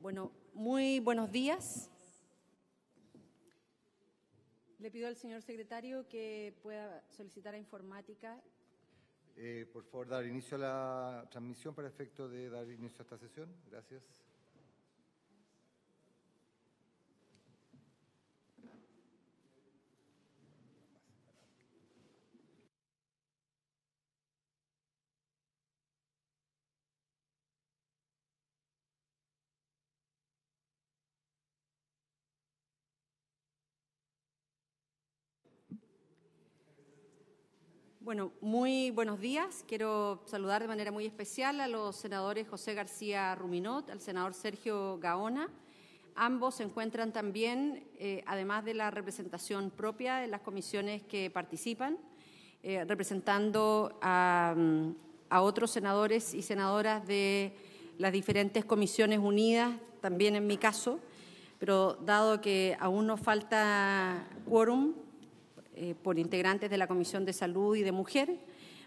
Bueno, muy buenos días. Le pido al señor secretario que pueda solicitar a informática. Eh, por favor, dar inicio a la transmisión para efecto de dar inicio a esta sesión. Gracias. Bueno, muy buenos días. Quiero saludar de manera muy especial a los senadores José García Ruminot, al senador Sergio Gaona. Ambos se encuentran también, eh, además de la representación propia de las comisiones que participan, eh, representando a, mm, a otros senadores y senadoras de las diferentes comisiones unidas, también en mi caso, pero dado que aún nos falta quórum, eh, por integrantes de la Comisión de Salud y de Mujeres,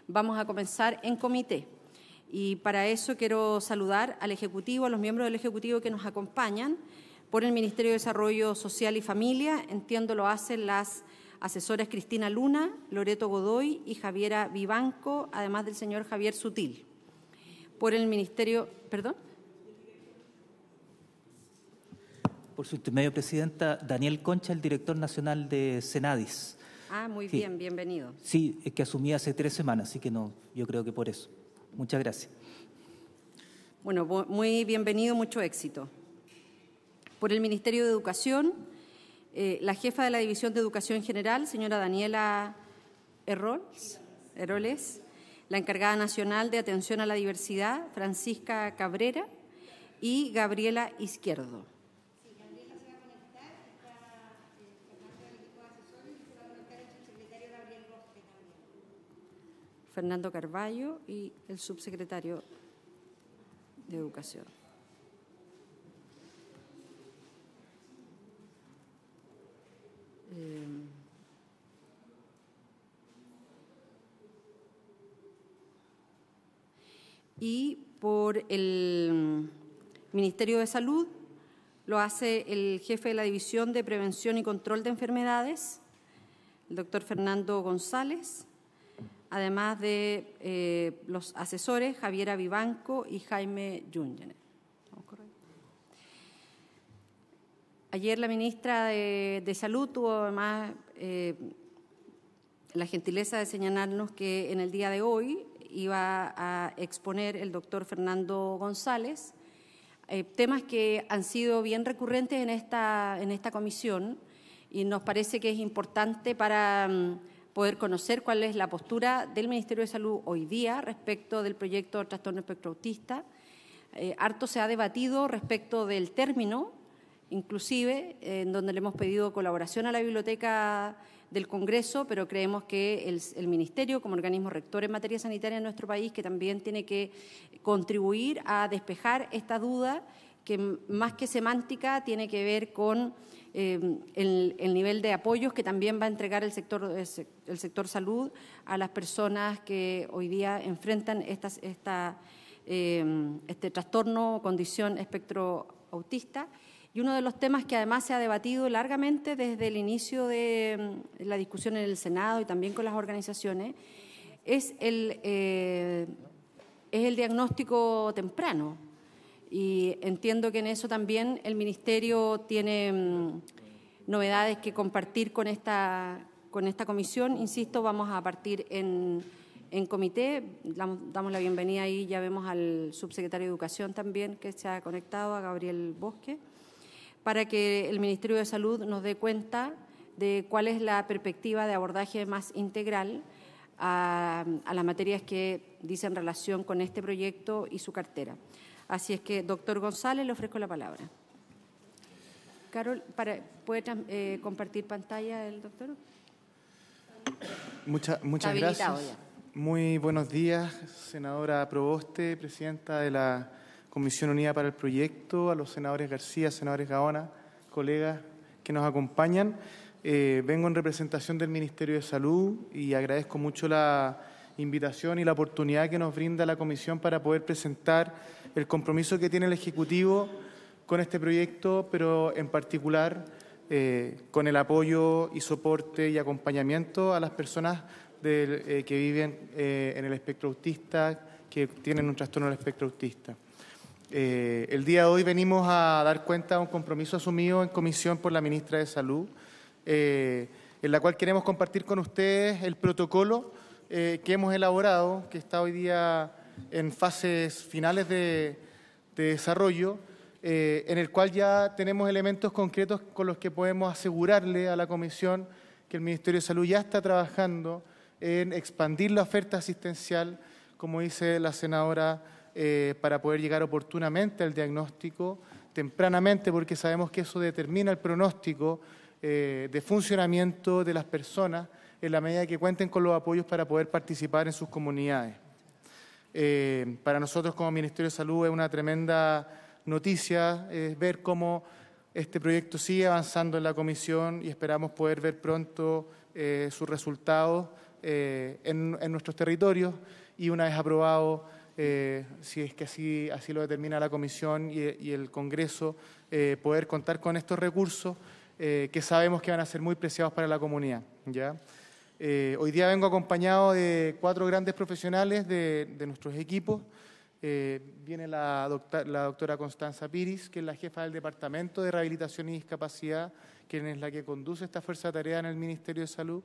vamos a comenzar en comité. Y para eso quiero saludar al Ejecutivo, a los miembros del Ejecutivo que nos acompañan por el Ministerio de Desarrollo Social y Familia. Entiendo lo hacen las asesoras Cristina Luna, Loreto Godoy y Javiera Vivanco, además del señor Javier Sutil. Por el Ministerio, perdón. Por su intermedio, Presidenta, Daniel Concha, el director nacional de Senadis. Ah, muy bien, bienvenido. Sí, es que asumí hace tres semanas, así que no, yo creo que por eso. Muchas gracias. Bueno, muy bienvenido, mucho éxito. Por el Ministerio de Educación, eh, la jefa de la División de Educación General, señora Daniela Heroles, la encargada nacional de atención a la diversidad, Francisca Cabrera, y Gabriela Izquierdo. Fernando Carballo y el subsecretario de Educación. Eh, y por el Ministerio de Salud lo hace el jefe de la División de Prevención y Control de Enfermedades, el doctor Fernando González además de eh, los asesores Javiera Vivanco y Jaime Jungener. Ayer la ministra de, Salud tuvo además eh, la gentileza de señalarnos que en el día de hoy iba a exponer el doctor Fernando González eh, temas que han sido bien recurrentes en esta, en esta comisión y nos parece que es importante para... Mm, poder conocer cuál es la postura del Ministerio de Salud hoy día respecto del proyecto trastorno espectro autista. Eh, harto se ha debatido respecto del término, inclusive, en donde le hemos pedido colaboración a la Biblioteca del Congreso, pero creemos que el, el, Ministerio, como organismo rector en materia sanitaria en nuestro país, que también tiene que contribuir a despejar esta duda que más que semántica tiene que ver con Em, el, nivel de apoyos que también va a entregar el sector, eh, salud a las personas que hoy día enfrentan em, este trastorno o condición espectro autista. Y uno de los temas que además se ha debatido largamente desde el inicio de em, la discusión en el Senado y también con las organizaciones es eh, es el diagnóstico temprano y entiendo que en eso también el Ministerio tiene mm, novedades que compartir con esta, comisión. Insisto, vamos a partir en, en comité. Damos la bienvenida ahí, ya vemos al subsecretario de Educación también que se ha conectado, a Gabriel Bosque, para que el Ministerio de Salud nos dé cuenta de cuál es la perspectiva de abordaje más integral a, a las materias que dicen relación con este proyecto y su cartera. Así es que, doctor González, le ofrezco la palabra. Carol, para, ¿puede eh, compartir pantalla el doctor? muchas gracias. Muy buenos días, senadora Proboste, presidenta de la Comisión Unida para el Proyecto, a los senadores García, senadores Gaona, colegas que nos acompañan. Eh, vengo en representación del Ministerio de Salud y agradezco mucho la invitación y la oportunidad que nos brinda la Comisión para poder presentar el compromiso que tiene el Ejecutivo con este proyecto, pero en particular eh, con el apoyo y soporte y acompañamiento a las personas eh, que viven eh, en el espectro autista, que tienen un trastorno del espectro autista. el día de hoy venimos a dar cuenta de un compromiso asumido en comisión por la ministra de Salud, en la cual queremos compartir con ustedes el protocolo que hemos elaborado, que está hoy día en fases finales de, desarrollo, eh, en el cual ya tenemos elementos concretos con los que podemos asegurarle a la Comisión que el Ministerio de Salud ya está trabajando en expandir la oferta asistencial, como dice la senadora, eh, para poder llegar oportunamente al diagnóstico, tempranamente, porque sabemos que eso determina el pronóstico eh, de funcionamiento de las personas en la medida que cuenten con los apoyos para poder participar en sus comunidades. Eh, para nosotros como Ministerio de Salud es una tremenda noticia ver cómo este proyecto sigue avanzando en la comisión y esperamos poder ver pronto eh, sus resultados eh, en, nuestros territorios y una vez aprobado, si es que así, así lo determina la comisión y, y el Congreso, poder contar con estos recursos que sabemos que van a ser muy preciados para la comunidad. ¿ya? Eh, hoy día vengo acompañado de cuatro grandes profesionales de, nuestros equipos. Eh, viene la, doctora Constanza Piris, que es la jefa del Departamento de Rehabilitación y Discapacidad, quien es la que conduce esta fuerza de tarea en el Ministerio de Salud.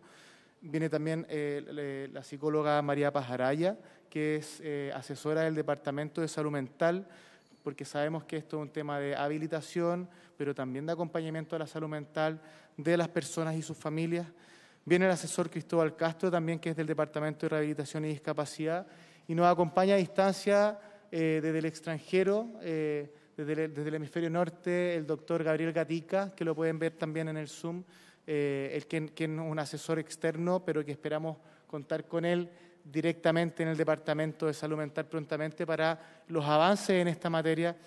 Viene también eh, la psicóloga María Pajaraya, que es asesora del Departamento de Salud Mental, porque sabemos que esto es un tema de habilitación, pero también de acompañamiento a la salud mental de las personas y sus familias. Viene el asesor Cristóbal Castro, también que es del Departamento de Rehabilitación y Discapacidad, y nos acompaña a distancia eh, desde el extranjero, eh, desde, el, hemisferio norte, el doctor Gabriel Gatica, que lo pueden ver también en el Zoom, eh, el es un asesor externo, pero que esperamos contar con él directamente en el Departamento de Salud Mental prontamente para los avances en esta materia.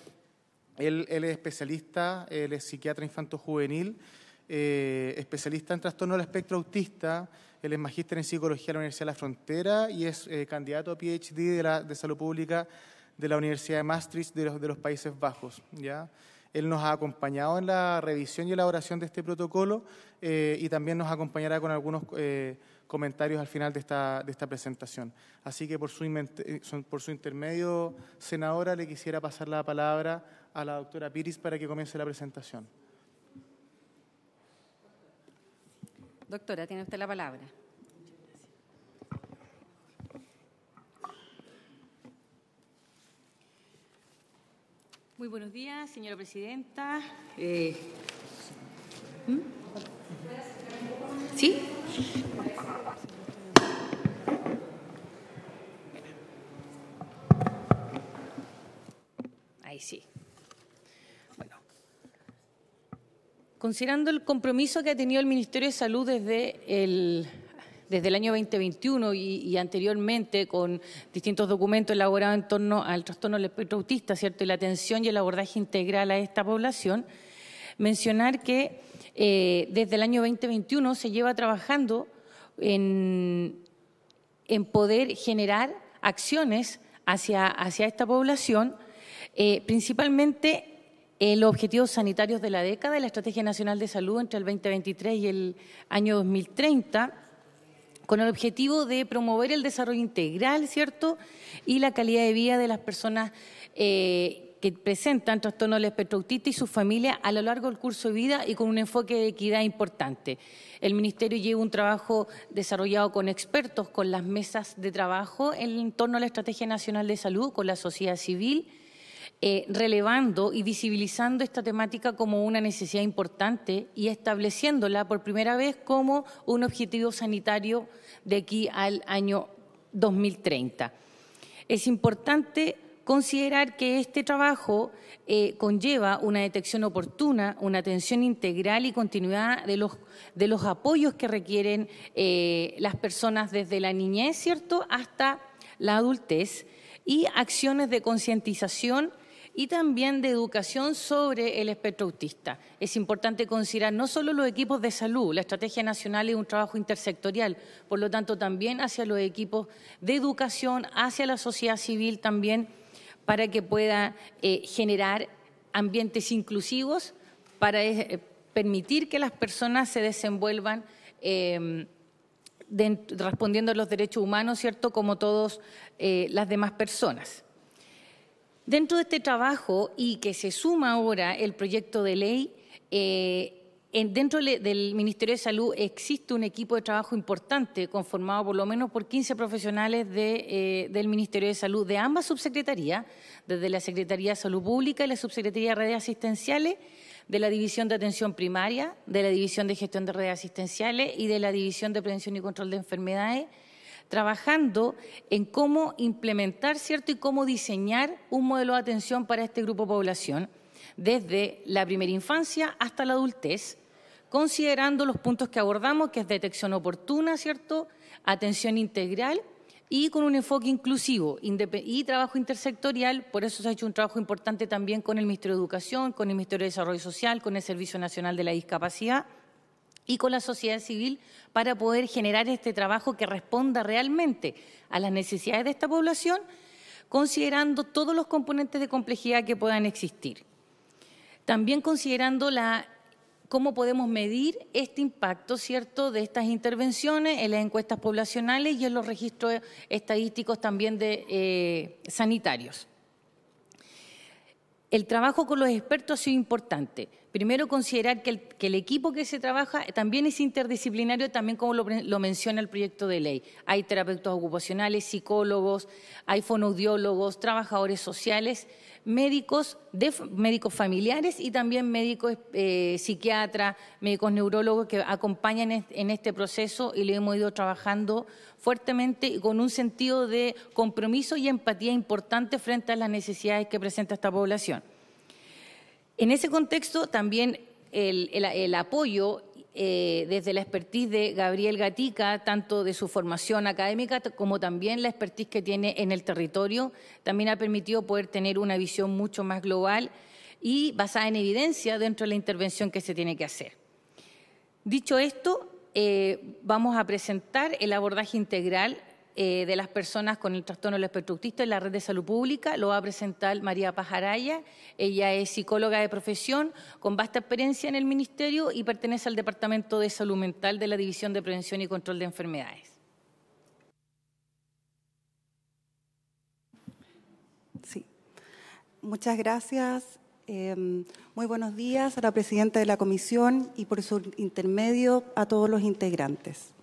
Él, él es especialista, él es psiquiatra infanto-juvenil eh, especialista en trastorno del espectro autista, él es magíster en psicología de la Universidad de la Frontera y es eh, candidato a PhD de, salud pública de la Universidad de Maastricht de los, Países Bajos. ¿ya? Él nos ha acompañado en la revisión y elaboración de este protocolo eh, y también nos acompañará con algunos comentarios al final de esta, presentación. Así que por su, por su intermedio, senadora, le quisiera pasar la palabra a la doctora Piris para que comience la presentación. Doctora, tiene usted la palabra. Muy buenos días, señora presidenta. Eh, ¿hmm? ¿Sí? Ahí sí. Considerando el compromiso que ha tenido el Ministerio de Salud desde el, desde el año 2021 y, anteriormente con distintos documentos elaborados en torno al trastorno del espectro autista, ¿cierto? Y la atención y el abordaje integral a esta población, mencionar que eh, desde el año 2021 se lleva trabajando en, en poder generar acciones hacia, hacia esta población, eh, principalmente los objetivos sanitarios de la década la Estrategia Nacional de Salud entre el 2023 y el año 2030 con el objetivo de promover el desarrollo integral, Y la calidad de vida de las personas eh, que presentan trastornos de espectro autista y sus familias a lo largo del curso de vida y con un enfoque de equidad importante. El Ministerio lleva un trabajo desarrollado con expertos, con las mesas de trabajo en torno a la Estrategia Nacional de Salud, con la sociedad civil eh, relevando y visibilizando esta temática como una necesidad importante y estableciéndola por primera vez como un objetivo sanitario de aquí al año 2030. Es importante considerar que este trabajo eh, conlleva una detección oportuna, una atención integral y continuidad de los, de los apoyos que requieren eh, las personas desde la niñez, ¿cierto?, hasta la adultez y acciones de concientización y también de educación sobre el espectro autista. Es importante considerar no solo los equipos de salud, la estrategia nacional es un trabajo intersectorial, por lo tanto también hacia los equipos de educación, hacia la sociedad civil también, para que pueda eh, generar ambientes inclusivos, para eh, permitir que las personas se desenvuelvan. Em, respondiendo a los derechos humanos, ¿cierto?, como todas eh, las demás personas. Dentro de este trabajo y que se suma ahora el proyecto de ley, eh, dentro del Ministerio de Salud existe un equipo de trabajo importante conformado por lo menos por 15 profesionales eh, del Ministerio de Salud de ambas subsecretarías, desde la Secretaría de Salud Pública y la Subsecretaría de Redes Asistenciales, de la División de Atención Primaria, de la División de Gestión de Redes Asistenciales y de la División de Prevención y Control de Enfermedades trabajando en cómo implementar, ¿cierto?, y cómo diseñar un modelo de atención para este grupo de población, desde la primera infancia hasta la adultez, considerando los puntos que abordamos, que es detección oportuna, ¿cierto?, atención integral y con un enfoque inclusivo y trabajo intersectorial. Por eso se ha hecho un trabajo importante también con el Ministerio de Educación, con el Ministerio de Desarrollo Social, con el Servicio Nacional de la Discapacidad y con la sociedad civil para poder generar este trabajo que responda realmente a las necesidades de esta población, considerando todos los componentes de complejidad que puedan existir. También considerando cómo podemos medir este impacto, ¿cierto?, de estas intervenciones en las encuestas poblacionales y en los registros estadísticos también de, eh, sanitarios el trabajo con los expertos ha sido importante. Primero, considerar que el, equipo que se trabaja también es interdisciplinario, también como lo, lo, menciona el proyecto de ley. Hay terapeutas ocupacionales, psicólogos, hay fonoaudiólogos, trabajadores sociales, médicos, médicos familiares y también médicos eh, psiquiatras, médicos neurólogos que acompañan en este proceso y lo hemos ido trabajando fuertemente y con un sentido de compromiso y empatía importante frente a las necesidades que presenta esta población. En ese contexto también el apoyo eh, desde la expertise de Gabriel Gatica, tanto de su formación académica como también la expertise que tiene en el territorio, también ha permitido poder tener una visión mucho más global y basada en evidencia dentro de la intervención que se tiene que hacer. Dicho esto, eh, vamos a presentar el abordaje integral eh, de las personas con el trastorno del espectro autista en la red de salud pública. Lo va a presentar María Pajaraya. Ella es psicóloga de profesión, con vasta experiencia en el Ministerio y pertenece al Departamento de Salud Mental de la División de Prevención y Control de Enfermedades. Sí. Muchas gracias. Em, muy buenos días a la presidenta de la comisión y por su intermedio a todos los integrantes.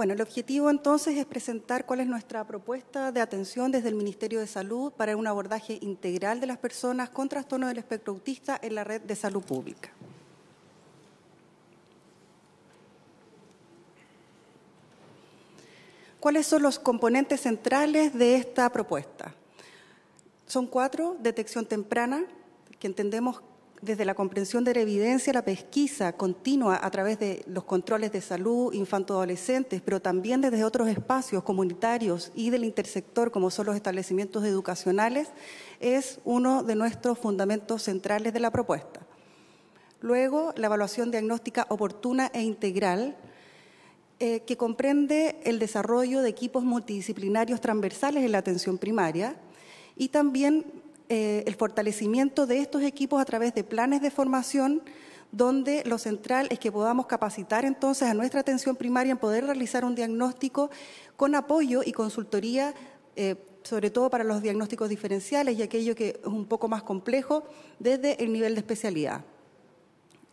Bueno, el objetivo entonces es presentar cuál es nuestra propuesta de atención desde el Ministerio de Salud para un abordaje integral de las personas con trastorno del espectro autista en la red de salud pública. ¿Cuáles son los componentes centrales de esta propuesta? Son cuatro, detección temprana, que entendemos desde la comprensión de la evidencia, la pesquisa continua a través de los controles de salud infanto-adolescentes, pero también desde otros espacios comunitarios y del intersector, como son los establecimientos educacionales, es uno de nuestros fundamentos centrales de la propuesta. Luego, la evaluación diagnóstica oportuna e integral, eh, que comprende el desarrollo de equipos multidisciplinarios transversales en la atención primaria y también eh, el fortalecimiento de estos equipos a través de planes de formación, donde lo central es que podamos capacitar entonces a nuestra atención primaria en poder realizar un diagnóstico con apoyo y consultoría. Eh, sobre todo para los diagnósticos diferenciales y aquello que es un poco más complejo desde el nivel de especialidad.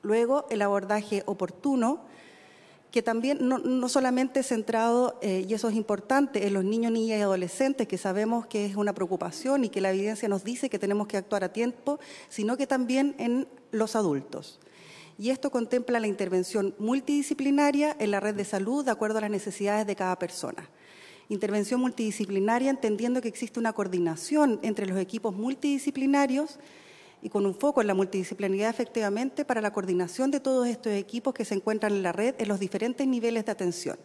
Luego, el abordaje oportuno, que también no, no solamente centrado, eh, y eso es importante, en los niños, niñas y adolescentes, que sabemos que es una preocupación y que la evidencia nos dice que tenemos que actuar a tiempo, sino que también en los adultos. Y esto contempla la intervención multidisciplinaria en la red de salud de acuerdo a las necesidades de cada persona. Intervención multidisciplinaria entendiendo que existe una coordinación entre los equipos multidisciplinarios y con un foco en la multidisciplinaridad efectivamente para la coordinación de todos estos equipos que se encuentran en la red en los diferentes niveles de atención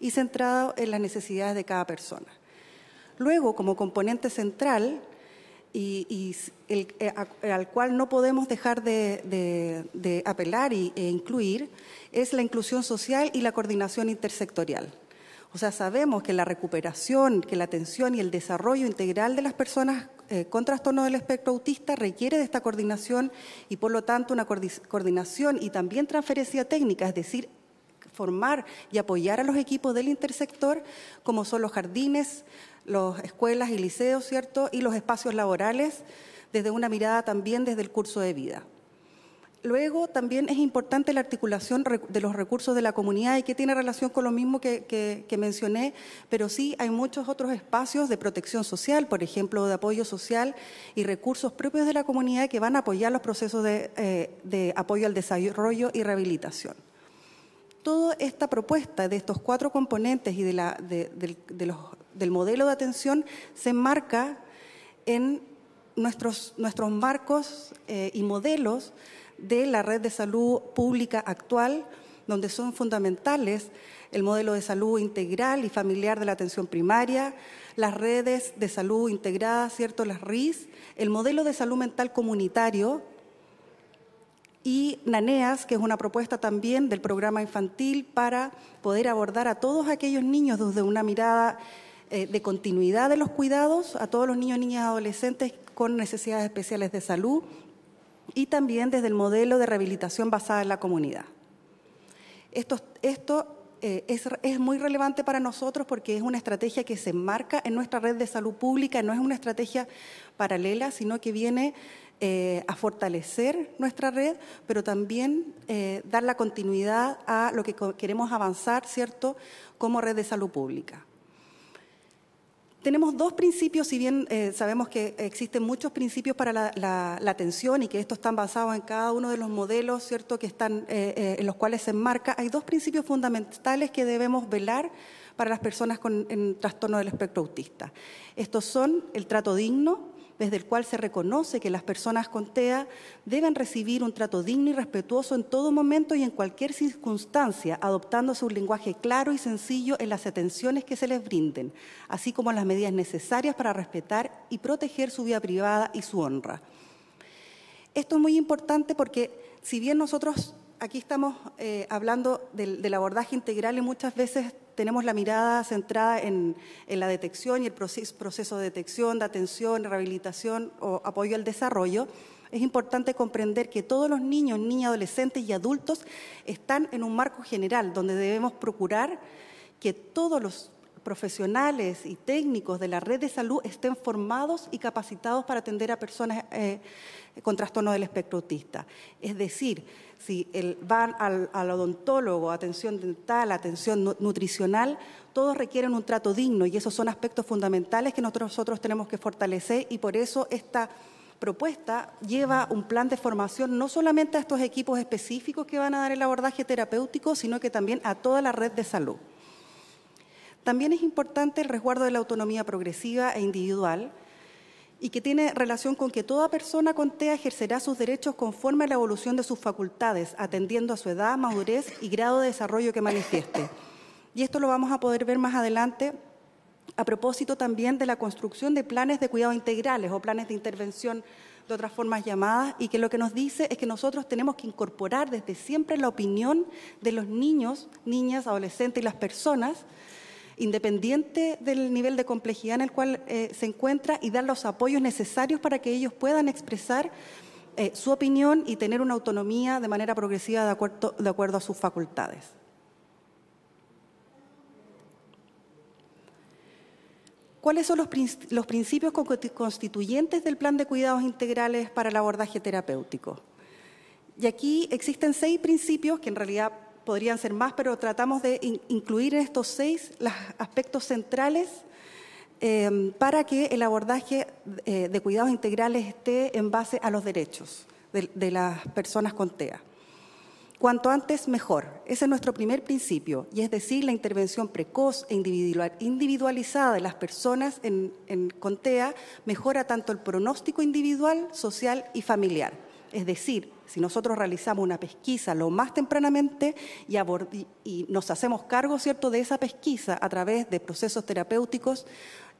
y centrado en las necesidades de cada persona. Luego, como componente central, y, eh, al cual no podemos dejar de, apelar e incluir, es la inclusión social y la coordinación intersectorial. O sea, sabemos que la recuperación, que la atención y el desarrollo integral de las personas el eh, con trastorno del espectro autista requiere de esta coordinación y por lo tanto una coordinación y también transferencia técnica, es decir, formar y apoyar a los equipos del intersector, como son los jardines, las escuelas y liceos, ¿cierto? Y los espacios laborales, desde una mirada también desde el curso de vida. Luego también es importante la articulación de los recursos de la comunidad y que tiene relación con lo mismo que, mencioné, pero sí hay muchos otros espacios de protección social, por ejemplo, de apoyo social y recursos propios de la comunidad que van a apoyar los procesos de, eh, apoyo al desarrollo y rehabilitación toda esta propuesta de estos cuatro componentes y del modelo de atención se enmarca en nuestros, marcos eh, y modelos de la red de salud pública actual, donde son fundamentales el modelo de salud integral y familiar de la atención primaria, las redes de salud integradas, ¿cierto? las RIS, el modelo de salud mental comunitario y NANEAS, que es una propuesta también del programa infantil para poder abordar a todos aquellos niños desde una mirada eh, de continuidad de los cuidados, a todos los niños, niñas, adolescentes con necesidades especiales de salud y también desde el modelo de rehabilitación basada en la comunidad. Esto, eh, es, muy relevante para nosotros porque es una estrategia que se enmarca en nuestra red de salud pública, no es una estrategia paralela, sino que viene eh, a fortalecer nuestra red, pero también eh, dar la continuidad a lo que queremos avanzar, ¿cierto?, como red de salud pública tenemos dos principios, si bien eh, sabemos que existen muchos principios para la, atención y que estos están basados en cada uno de los modelos, ¿cierto?, que están, eh, eh, en los cuales se enmarca, hay dos principios fundamentales que debemos velar para las personas con trastorno del espectro autista. Estos son el trato digno, desde el cual se reconoce que las personas con TEA deben recibir un trato digno y respetuoso en todo momento y en cualquier circunstancia, adoptando un lenguaje claro y sencillo en las atenciones que se les brinden, así como las medidas necesarias para respetar y proteger su vida privada y su honra. Esto es muy importante porque si bien nosotros aquí estamos eh, hablando del, del abordaje integral y muchas veces tenemos la mirada centrada en, la detección y el proceso, de detección, de atención, rehabilitación o apoyo al desarrollo, es importante comprender que todos los niños, niñas, adolescentes y adultos están en un marco general donde debemos procurar que todos los profesionales y técnicos de la red de salud estén formados y capacitados para atender a personas eh, con trastorno del espectro autista. Es decir, si el, van al, al, odontólogo, atención dental, atención nutricional, todos requieren un trato digno y esos son aspectos fundamentales que nosotros tenemos que fortalecer y por eso esta propuesta lleva un plan de formación no solamente a estos equipos específicos que van a dar el abordaje terapéutico, sino que también a toda la red de salud. También es importante el resguardo de la autonomía progresiva e individual, y que tiene relación con que toda persona con TEA ejercerá sus derechos conforme a la evolución de sus facultades, atendiendo a su edad, madurez y grado de desarrollo que manifieste. Y esto lo vamos a poder ver más adelante a propósito también de la construcción de planes de cuidado integrales o planes de intervención de otras formas llamadas, y que lo que nos dice es que nosotros tenemos que incorporar desde siempre la opinión de los niños, niñas, adolescentes y las personas independiente del nivel de complejidad en el cual eh, se encuentra, y dar los apoyos necesarios para que ellos puedan expresar eh, su opinión y tener una autonomía de manera progresiva de acuerdo, a sus facultades. ¿Cuáles son los, los principios constituyentes del plan de cuidados integrales para el abordaje terapéutico? Y aquí existen seis principios que en realidad podrían ser más, pero tratamos de incluir en estos seis los aspectos centrales em, para que el abordaje eh, de cuidados integrales esté en base a los derechos de, las personas con TEA. Cuanto antes, mejor. Ese es nuestro primer principio, y es decir, la intervención precoz e individualizada de las personas en, con TEA mejora tanto el pronóstico individual, social y familiar. Es decir, si nosotros realizamos una pesquisa lo más tempranamente y, nos hacemos cargo ¿cierto? de esa pesquisa a través de procesos terapéuticos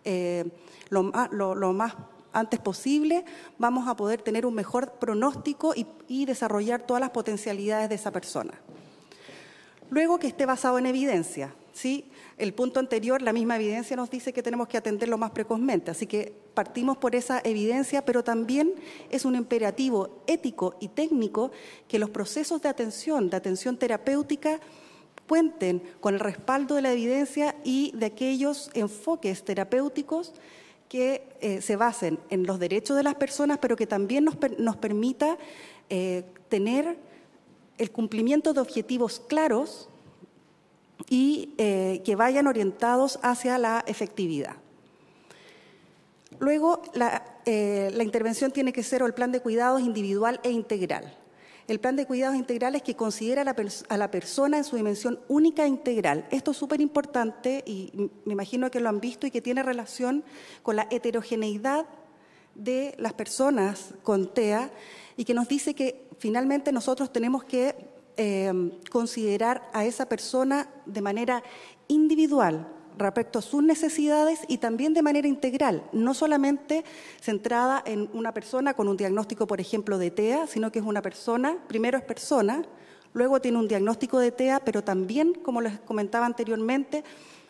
eh, lo, más antes posible, vamos a poder tener un mejor pronóstico y, y desarrollar todas las potencialidades de esa persona. Luego que esté basado en evidencia. ¿sí? el punto anterior, la misma evidencia nos dice que tenemos que atenderlo más precozmente. Así que partimos por esa evidencia, pero también es un imperativo ético y técnico que los procesos de atención, de atención terapéutica, cuenten con el respaldo de la evidencia y de aquellos enfoques terapéuticos que eh, se basen en los derechos de las personas, pero que también nos, nos permita eh, tener el cumplimiento de objetivos claros y eh, que vayan orientados hacia la efectividad. Luego, eh, la, intervención tiene que ser o el plan de cuidados individual e integral. El plan de cuidados integral es que considera a la, a la, persona en su dimensión única e integral. Esto es súper importante y me imagino que lo han visto y que tiene relación con la heterogeneidad de las personas con TEA y que nos dice que finalmente nosotros tenemos que Em, considerar a esa persona de manera individual respecto a sus necesidades y también de manera integral, no solamente centrada en una persona con un diagnóstico, por ejemplo, de TEA, sino que es una persona, primero es persona, luego tiene un diagnóstico de TEA, pero también, como les comentaba anteriormente,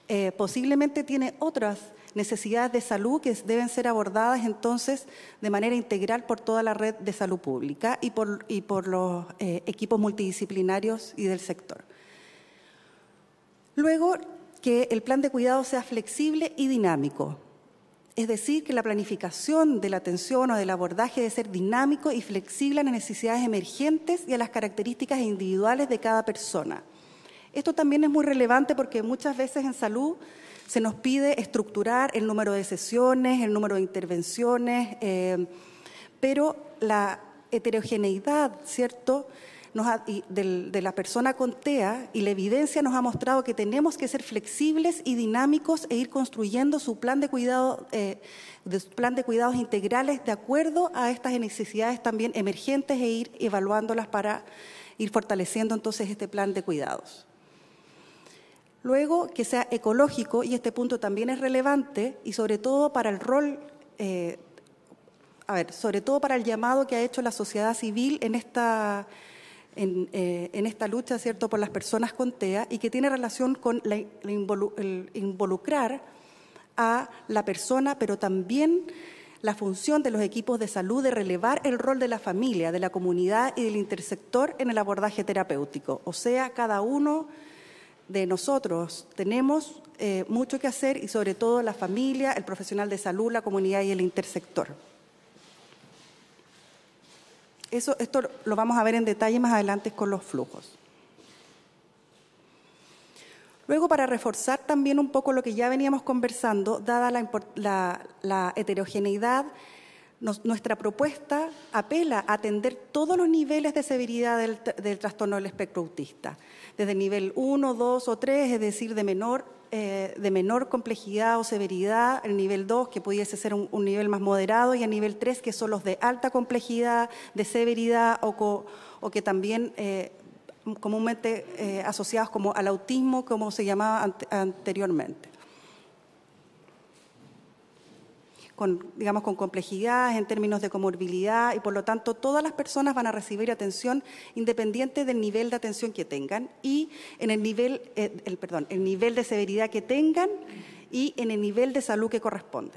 eh, posiblemente tiene otras necesidades de salud que deben ser abordadas entonces de manera integral por toda la red de salud pública y por, y por los eh, equipos multidisciplinarios y del sector. Luego, que el plan de cuidado sea flexible y dinámico. Es decir, que la planificación de la atención o del abordaje debe ser dinámico y flexible a las necesidades emergentes y a las características individuales de cada persona. Esto también es muy relevante porque muchas veces en salud se nos pide estructurar el número de sesiones, el número de intervenciones, eh, pero la heterogeneidad, ¿cierto? de la persona con TEA y la evidencia nos ha mostrado que tenemos que ser flexibles y dinámicos e ir construyendo su plan de eh, su plan de cuidados integrales de acuerdo a estas necesidades también emergentes e ir evaluándolas para ir fortaleciendo entonces este plan de cuidados. Luego, que sea ecológico, y este punto también es relevante, y sobre todo para el rol, eh, sobre todo para el llamado que ha hecho la sociedad civil en esta, en, eh, esta lucha, ¿cierto?, por las personas con TEA, y que tiene relación con involucrar a la persona, pero también la función de los equipos de salud de relevar el rol de la familia, de la comunidad y del intersector en el abordaje terapéutico. O sea, cada uno de nosotros. Tenemos eh, mucho que hacer y sobre todo la familia, el profesional de salud, la comunidad y el intersector. Eso, esto lo vamos a ver en detalle más adelante con los flujos. Luego, para reforzar también un poco lo que ya veníamos conversando, dada la, heterogeneidad, nuestra propuesta apela a atender todos los niveles de severidad del trastorno del espectro autista desde el nivel 1, 2 o 3, es decir, de menor, eh, de menor complejidad o severidad, el nivel 2, que pudiese ser un, nivel más moderado, y el nivel 3, que son los de alta complejidad, de severidad o, que también... Eh, comúnmente eh, asociados como al autismo, como se llamaba anteriormente. con, digamos, con complejidad en términos de comorbilidad y por lo tanto todas las personas van a recibir atención independiente del nivel de atención que tengan y en el nivel, eh, el, perdón, el nivel de severidad que tengan y en el nivel de salud que corresponde.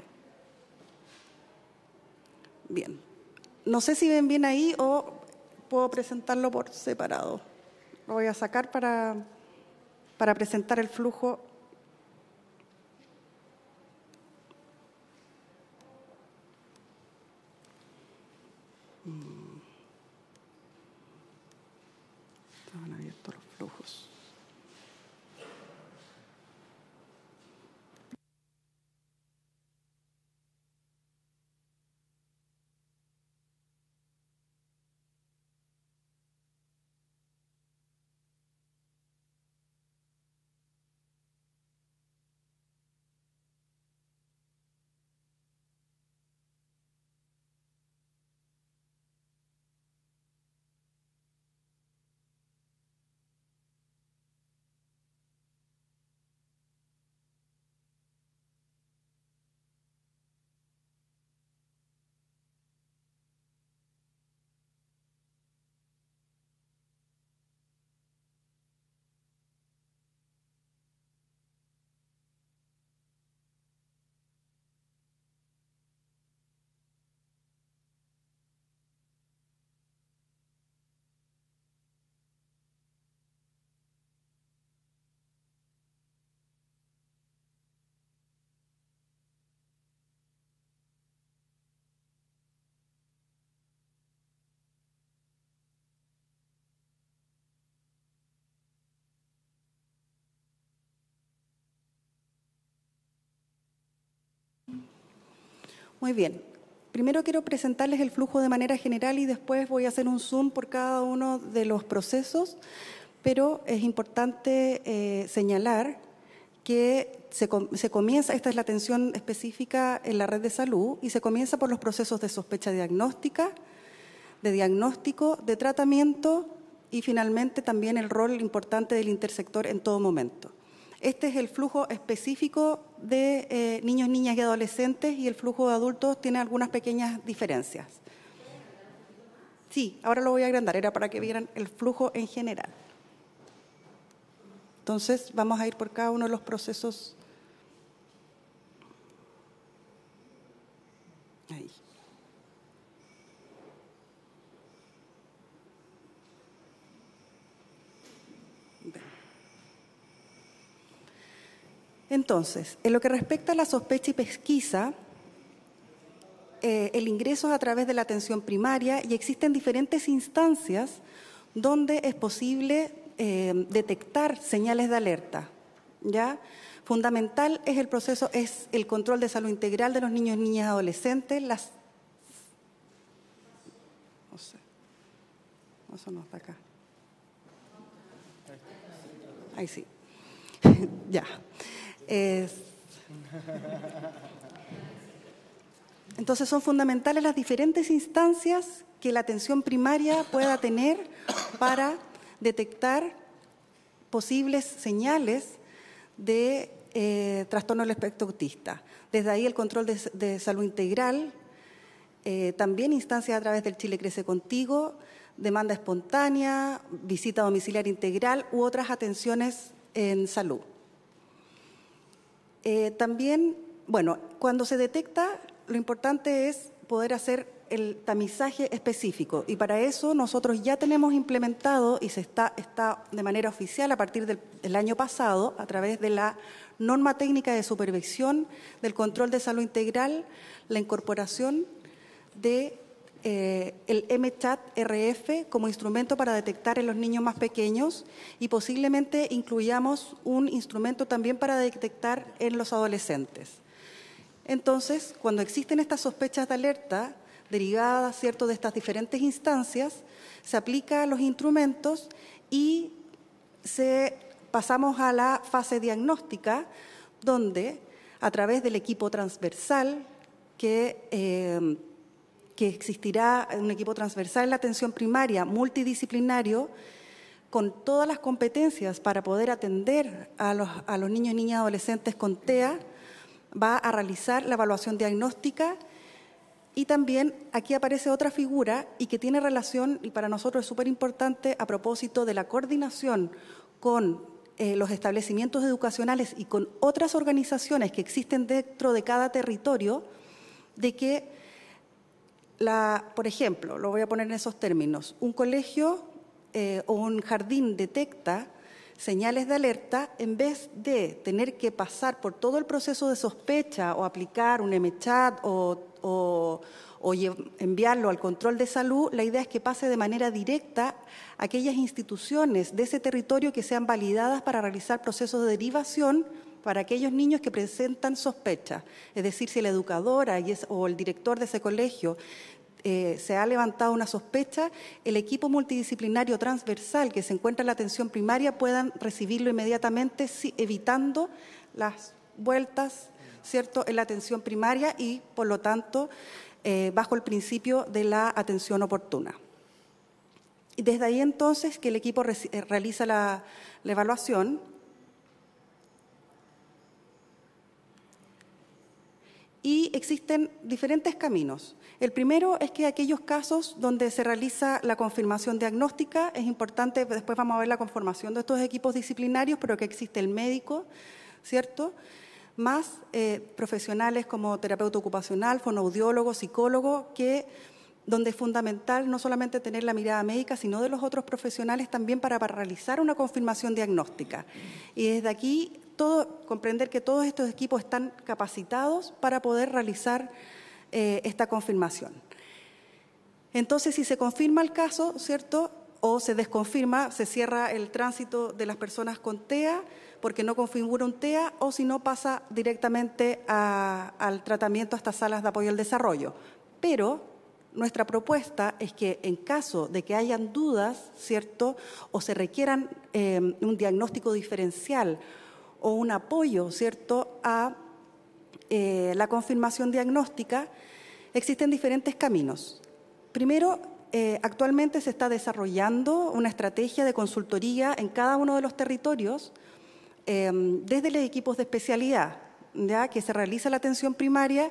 Bien. No sé si ven bien ahí o puedo presentarlo por separado. Lo voy a sacar para, para presentar el flujo Muy bien. Primero quiero presentarles el flujo de manera general y después voy a hacer un zoom por cada uno de los procesos, pero es importante eh, señalar que se, comienza, esta es la atención específica en la red de salud, y se comienza por los procesos de sospecha diagnóstica, de diagnóstico, de tratamiento y finalmente también el rol importante del intersector en todo momento. Este es el flujo específico de eh, niños, niñas y adolescentes y el flujo de adultos tiene algunas pequeñas diferencias. Sí, ahora lo voy a agrandar, era para que vieran el flujo en general. Entonces vamos a ir por cada uno de los procesos. Ahí. Entonces, en lo que respecta a la sospecha y pesquisa, eh, el ingreso es a través de la atención primaria y existen diferentes instancias donde es posible eh, detectar señales de alerta. ¿ya? Fundamental es el proceso, es el control de salud integral de los niños, niñas, adolescentes, las... No sé. no está acá. Ahí sí. ya entonces son fundamentales las diferentes instancias que la atención primaria pueda tener para detectar posibles señales de eh, trastorno del espectro autista. Desde ahí el control de, salud integral, eh, también instancias a través del Chile Crece Contigo, demanda espontánea, visita domiciliar integral u otras atenciones en salud. Eh, también, bueno, cuando se detecta, lo importante es poder hacer el tamizaje específico y para eso nosotros ya tenemos implementado y se está, de manera oficial a partir del, año pasado a través de la norma técnica de supervisión del control de salud integral la incorporación de eh, el MChat RF como instrumento para detectar en los niños más pequeños y posiblemente incluyamos un instrumento también para detectar en los adolescentes. Entonces, cuando existen estas sospechas de alerta derivadas ¿cierto? de estas diferentes instancias, se aplica los instrumentos y se, pasamos a la fase diagnóstica, donde a través del equipo transversal que eh, que existirá un equipo transversal en la atención primaria, multidisciplinario, con todas las competencias para poder atender a los, niños y niñas adolescentes con TEA, va a realizar la evaluación diagnóstica y también aquí aparece otra figura y que tiene relación, y para nosotros es súper importante, a propósito de la coordinación con eh, los establecimientos educacionales y con otras organizaciones que existen dentro de cada territorio, de que por ejemplo, lo voy a poner en esos términos, un colegio eh, o un jardín detecta señales de alerta, en vez de tener que pasar por todo el proceso de sospecha o aplicar un MCHAT o, o enviarlo al control de salud, la idea es que pase de manera directa a aquellas instituciones de ese territorio que sean validadas para realizar procesos de derivación para aquellos niños que presentan sospecha. Es decir, si la educadora o el director de ese colegio eh, se ha levantado una sospecha, el equipo multidisciplinario transversal que se encuentra en la atención primaria puedan recibirlo inmediatamente, evitando las vueltas ¿cierto? en la atención primaria y, por lo tanto, eh, bajo el principio de la atención oportuna. Y desde ahí entonces que el equipo eh, realiza la evaluación y existen diferentes caminos. El primero es que aquellos casos donde se realiza la confirmación diagnóstica, es importante, después vamos a ver la conformación de estos equipos disciplinarios, pero que existe el médico, ¿cierto? Más eh, profesionales como terapeuta ocupacional, fonoaudiólogo, psicólogo, que donde es fundamental no solamente tener la mirada médica, sino de los otros profesionales también para, para realizar una confirmación diagnóstica. Y desde aquí comprender que todos estos equipos están capacitados para poder realizar eh, esta confirmación. Entonces, si se confirma el caso, ¿cierto? O se desconfirma, se cierra el tránsito de las personas con TEA porque no configura un TEA o si no pasa directamente al tratamiento a estas salas de apoyo al desarrollo. Pero nuestra propuesta es que en caso de que hayan dudas, ¿cierto? O se requieran eh, un diagnóstico diferencial o un apoyo, ¿cierto?, a eh, la confirmación diagnóstica, existen diferentes caminos. Primero, eh, actualmente se está desarrollando una estrategia de consultoría en cada uno de los territorios eh, desde los equipos de especialidad, ¿ya? que se realiza la atención primaria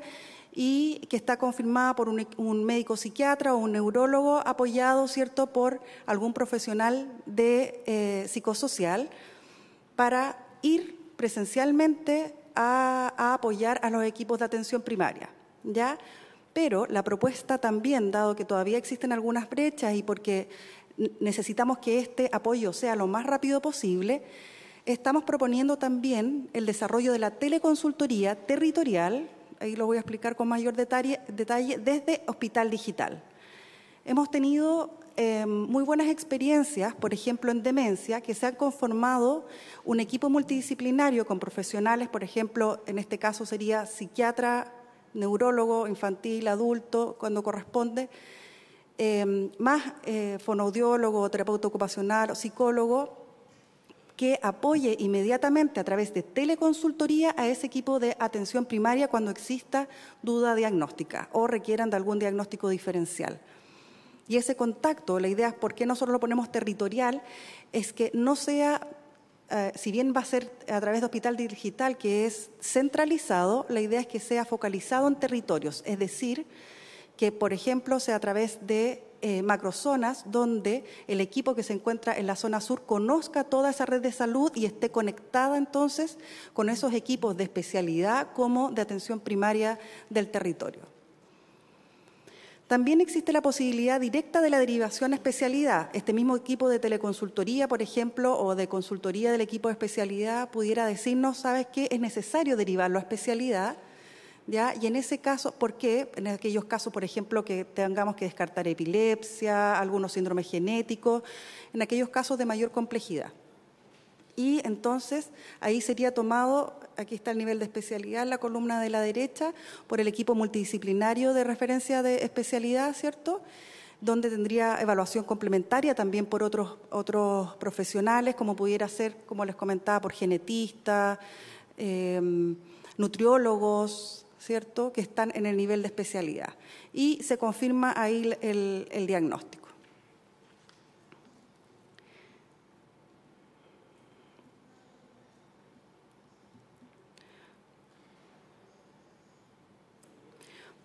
y que está confirmada por un, médico psiquiatra o un neurólogo apoyado cierto por algún profesional de psicosocial para ir presencialmente a, apoyar a los equipos de atención primaria, ¿ya? Pero la propuesta también, dado que todavía existen algunas brechas y porque necesitamos que este apoyo sea lo más rápido posible, estamos proponiendo también el desarrollo de la teleconsultoría territorial, ahí lo voy a explicar con mayor detalle, detalle desde Hospital Digital. Hemos tenido eh, muy buenas experiencias, por ejemplo, en demencia, que se han conformado un equipo multidisciplinario con profesionales, por ejemplo, en este caso sería psiquiatra, neurólogo, infantil, adulto, cuando corresponde, eh, más eh, fonoaudiólogo, terapeuta ocupacional o psicólogo, que apoye inmediatamente a través de teleconsultoría a ese equipo de atención primaria cuando exista duda diagnóstica o requieran de algún diagnóstico diferencial. Y ese contacto, la idea es por qué nosotros lo ponemos territorial, es que no sea, eh, si bien va a ser a través de hospital digital, que es centralizado, la idea es que sea focalizado en territorios, es decir, que por ejemplo sea a través de eh, macrozonas donde el equipo que se encuentra en la zona sur conozca toda esa red de salud y esté conectada entonces con esos equipos de especialidad como de atención primaria del territorio. También existe la posibilidad directa de la derivación a especialidad. Este mismo equipo de teleconsultoría, por ejemplo, o de consultoría del equipo de especialidad pudiera decirnos, ¿sabes qué? Es necesario derivarlo a especialidad. ¿Ya? Y en ese caso, ¿por qué? En aquellos casos, por ejemplo, que tengamos que descartar epilepsia, algunos síndromes genéticos, en aquellos casos de mayor complejidad y entonces ahí sería tomado, aquí está el nivel de especialidad, la columna de la derecha, por el equipo multidisciplinario de referencia de especialidad, ¿cierto? donde tendría evaluación complementaria también por otros, otros profesionales, como pudiera ser, como les comentaba, por genetistas, em, nutriólogos, ¿cierto?, que están en el nivel de especialidad. Y se confirma ahí el diagnóstico.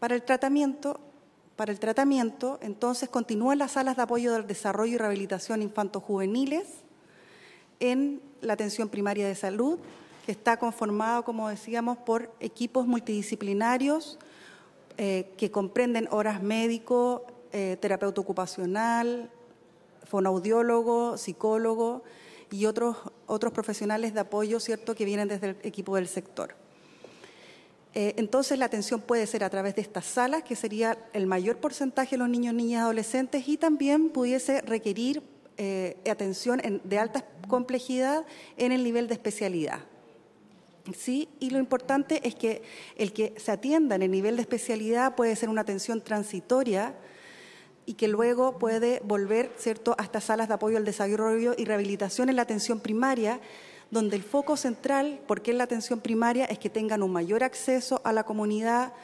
Para el tratamiento, para el tratamiento entonces, continúan las salas de apoyo del desarrollo y rehabilitación infanto-juveniles en la atención primaria de salud, que está conformado, como decíamos, por equipos multidisciplinarios eh, que comprenden horas médico, eh, terapeuta ocupacional, fonoaudiólogo, psicólogo y otros, otros profesionales de apoyo, ¿cierto?, que vienen desde el equipo del sector. Eh, entonces la atención puede ser a través de estas salas, que sería el mayor porcentaje de los niños, niñas, y adolescentes, y también pudiese requerir eh, atención de alta complejidad en el nivel de especialidad. ¿sí? Y lo importante es que el que se atienda en el nivel de especialidad puede ser una atención transitoria y que luego puede volver ¿cierto? hasta salas de apoyo al desarrollo y rehabilitación en la atención primaria, donde el foco central, porque es la atención primaria, es que tengan un mayor acceso a la comunidad,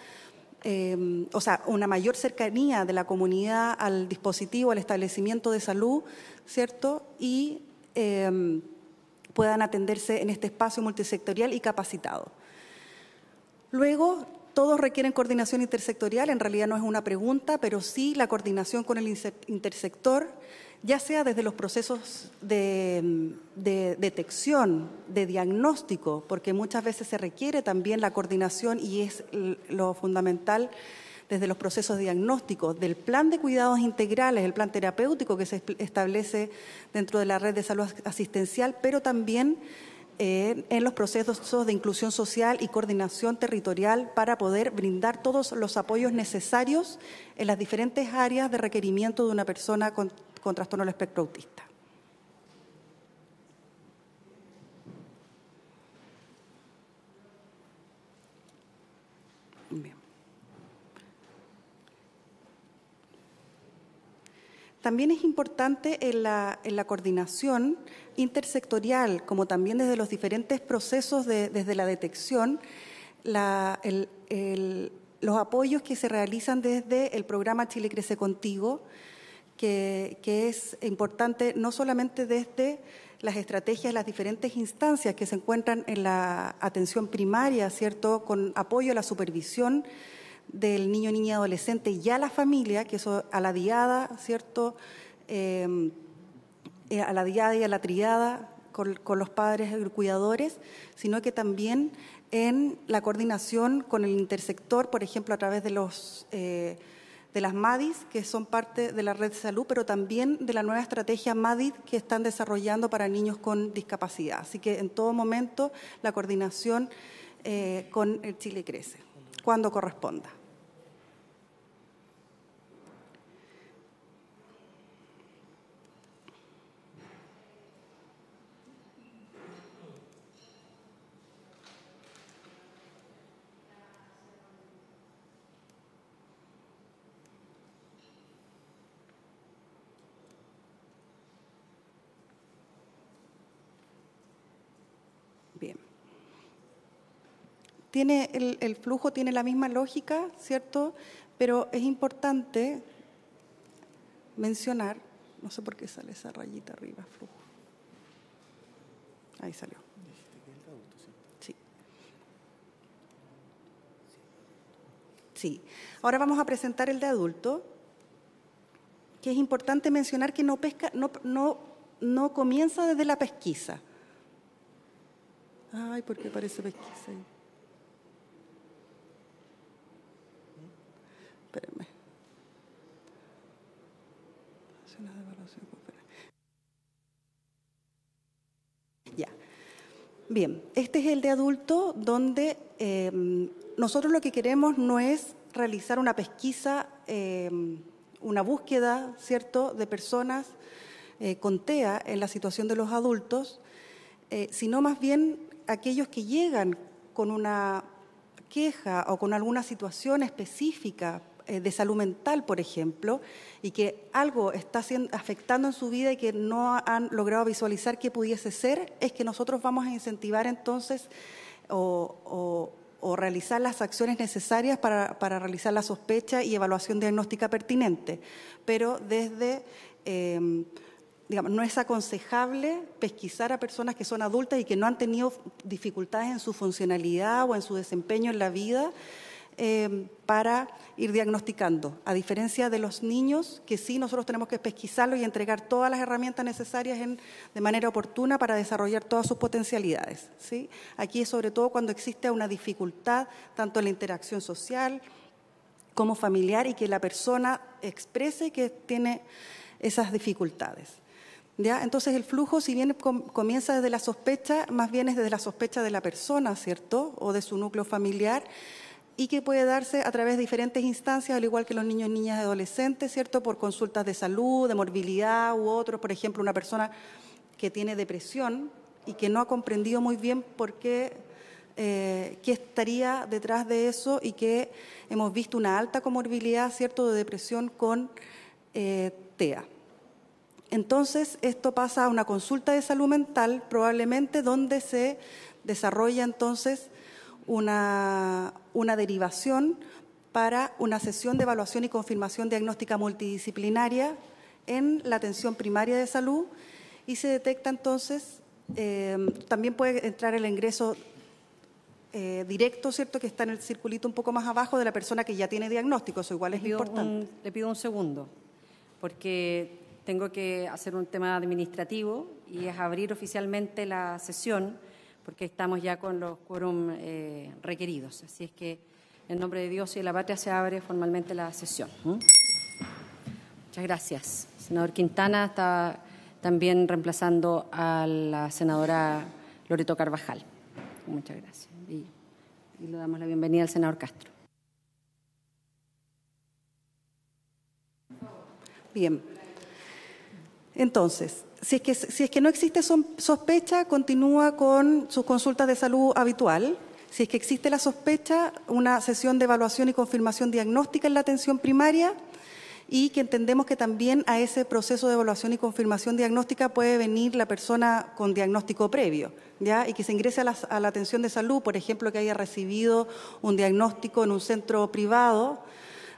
eh, o sea, una mayor cercanía de la comunidad al dispositivo, al establecimiento de salud, ¿cierto? Y eh, puedan atenderse en este espacio multisectorial y capacitado. Luego, todos requieren coordinación intersectorial, en realidad no es una pregunta, pero sí la coordinación con el intersector ya sea desde los procesos de, detección, de diagnóstico, porque muchas veces se requiere también la coordinación y es lo fundamental desde los procesos diagnósticos, del plan de cuidados integrales, el plan terapéutico que se establece dentro de la red de salud asistencial, pero también eh, en los procesos de inclusión social y coordinación territorial para poder brindar todos los apoyos necesarios en las diferentes áreas de requerimiento de una persona con con trastorno del espectro autista. También es importante en la, coordinación intersectorial, como también desde los diferentes procesos desde la detección, los apoyos que se realizan desde el programa Chile Crece Contigo, que, es importante no solamente desde las estrategias, las diferentes instancias que se encuentran en la atención primaria, ¿cierto? Con apoyo a la supervisión del niño, niña, adolescente y a la familia, que eso a la diada, ¿cierto? Em, eh, a la diada y a la triada con, los padres y cuidadores, sino que también en la coordinación con el intersector, por ejemplo, a través de los. Eh, de las MADIS, que son parte de la red de salud, pero también de la nueva estrategia MADIS que están desarrollando para niños con discapacidad. Así que en todo momento la coordinación eh, con el Chile crece, cuando corresponda. tiene el, flujo tiene la misma lógica, ¿cierto? Pero es importante mencionar, no sé por qué sale esa rayita arriba, flujo. Ahí salió. Sí. Sí. Ahora vamos a presentar el de adulto, que es importante mencionar que no, pesca, no, no, no comienza desde la pesquisa. Ay, qué parece pesquisa. Ya. Bien, este es el de adulto donde em, nosotros lo que queremos no es realizar una pesquisa, em, una búsqueda, ¿cierto?, de personas eh, con TEA en la situación de los adultos, eh, sino más bien aquellos que llegan con una queja o con alguna situación específica eh, de salud mental, por ejemplo, y que algo está afectando en su vida y que no han logrado visualizar qué pudiese ser, es que nosotros vamos a incentivar entonces o, realizar las acciones necesarias para, realizar la sospecha y evaluación diagnóstica pertinente. Pero desde, em, digamos, no es aconsejable pesquisar a personas que son adultas y que no han tenido dificultades en su funcionalidad o en su desempeño en la vida Em, para ir diagnosticando, a diferencia de los niños, que sí nosotros tenemos que pesquisarlo y entregar todas las herramientas necesarias de manera oportuna para desarrollar todas sus potencialidades. ¿sí? Aquí sobre todo cuando existe una dificultad, tanto en la interacción social como familiar, y que la persona exprese que tiene esas dificultades. ¿Ya? Entonces el flujo, si bien comienza desde la sospecha, más bien es desde la sospecha de la persona, ¿cierto? O de su núcleo familiar y que puede darse a través de diferentes instancias, al igual que los niños, niñas adolescentes, ¿cierto? Por consultas de salud, de morbilidad u otros. Por ejemplo, una persona que tiene depresión y que no ha comprendido muy bien por qué eh, estaría detrás de eso y que hemos visto una alta comorbilidad, ¿cierto?, de depresión con eh, TEA. Entonces, esto pasa a una consulta de salud mental, probablemente donde se desarrolla entonces una, una derivación para una sesión de evaluación y confirmación diagnóstica multidisciplinaria en la atención primaria de salud y se detecta entonces, eh, también puede entrar el ingreso eh, directo, ¿cierto? Que está en el circulito un poco más abajo de la persona que ya tiene diagnóstico, eso igual es importante. le pido un segundo, porque tengo que hacer un tema administrativo y es abrir oficialmente la sesión porque estamos ya con los quórum eh, requeridos. Así es que, en nombre de Dios y de la patria, se abre formalmente la sesión. Muchas gracias. Senador Quintana está también reemplazando a la senadora Loreto Carvajal. Muchas gracias. Y, y le damos la bienvenida al senador Castro. Bien. Entonces, si es que, no existe sospecha, continúa con sus consultas de salud habitual. Si es que existe la sospecha, una sesión de evaluación y confirmación diagnóstica en la atención primaria y que entendemos que también a ese proceso de evaluación y confirmación diagnóstica puede venir la persona con diagnóstico previo, ¿ya? Y que se ingrese a la atención de salud, por ejemplo, que haya recibido un diagnóstico en un centro privado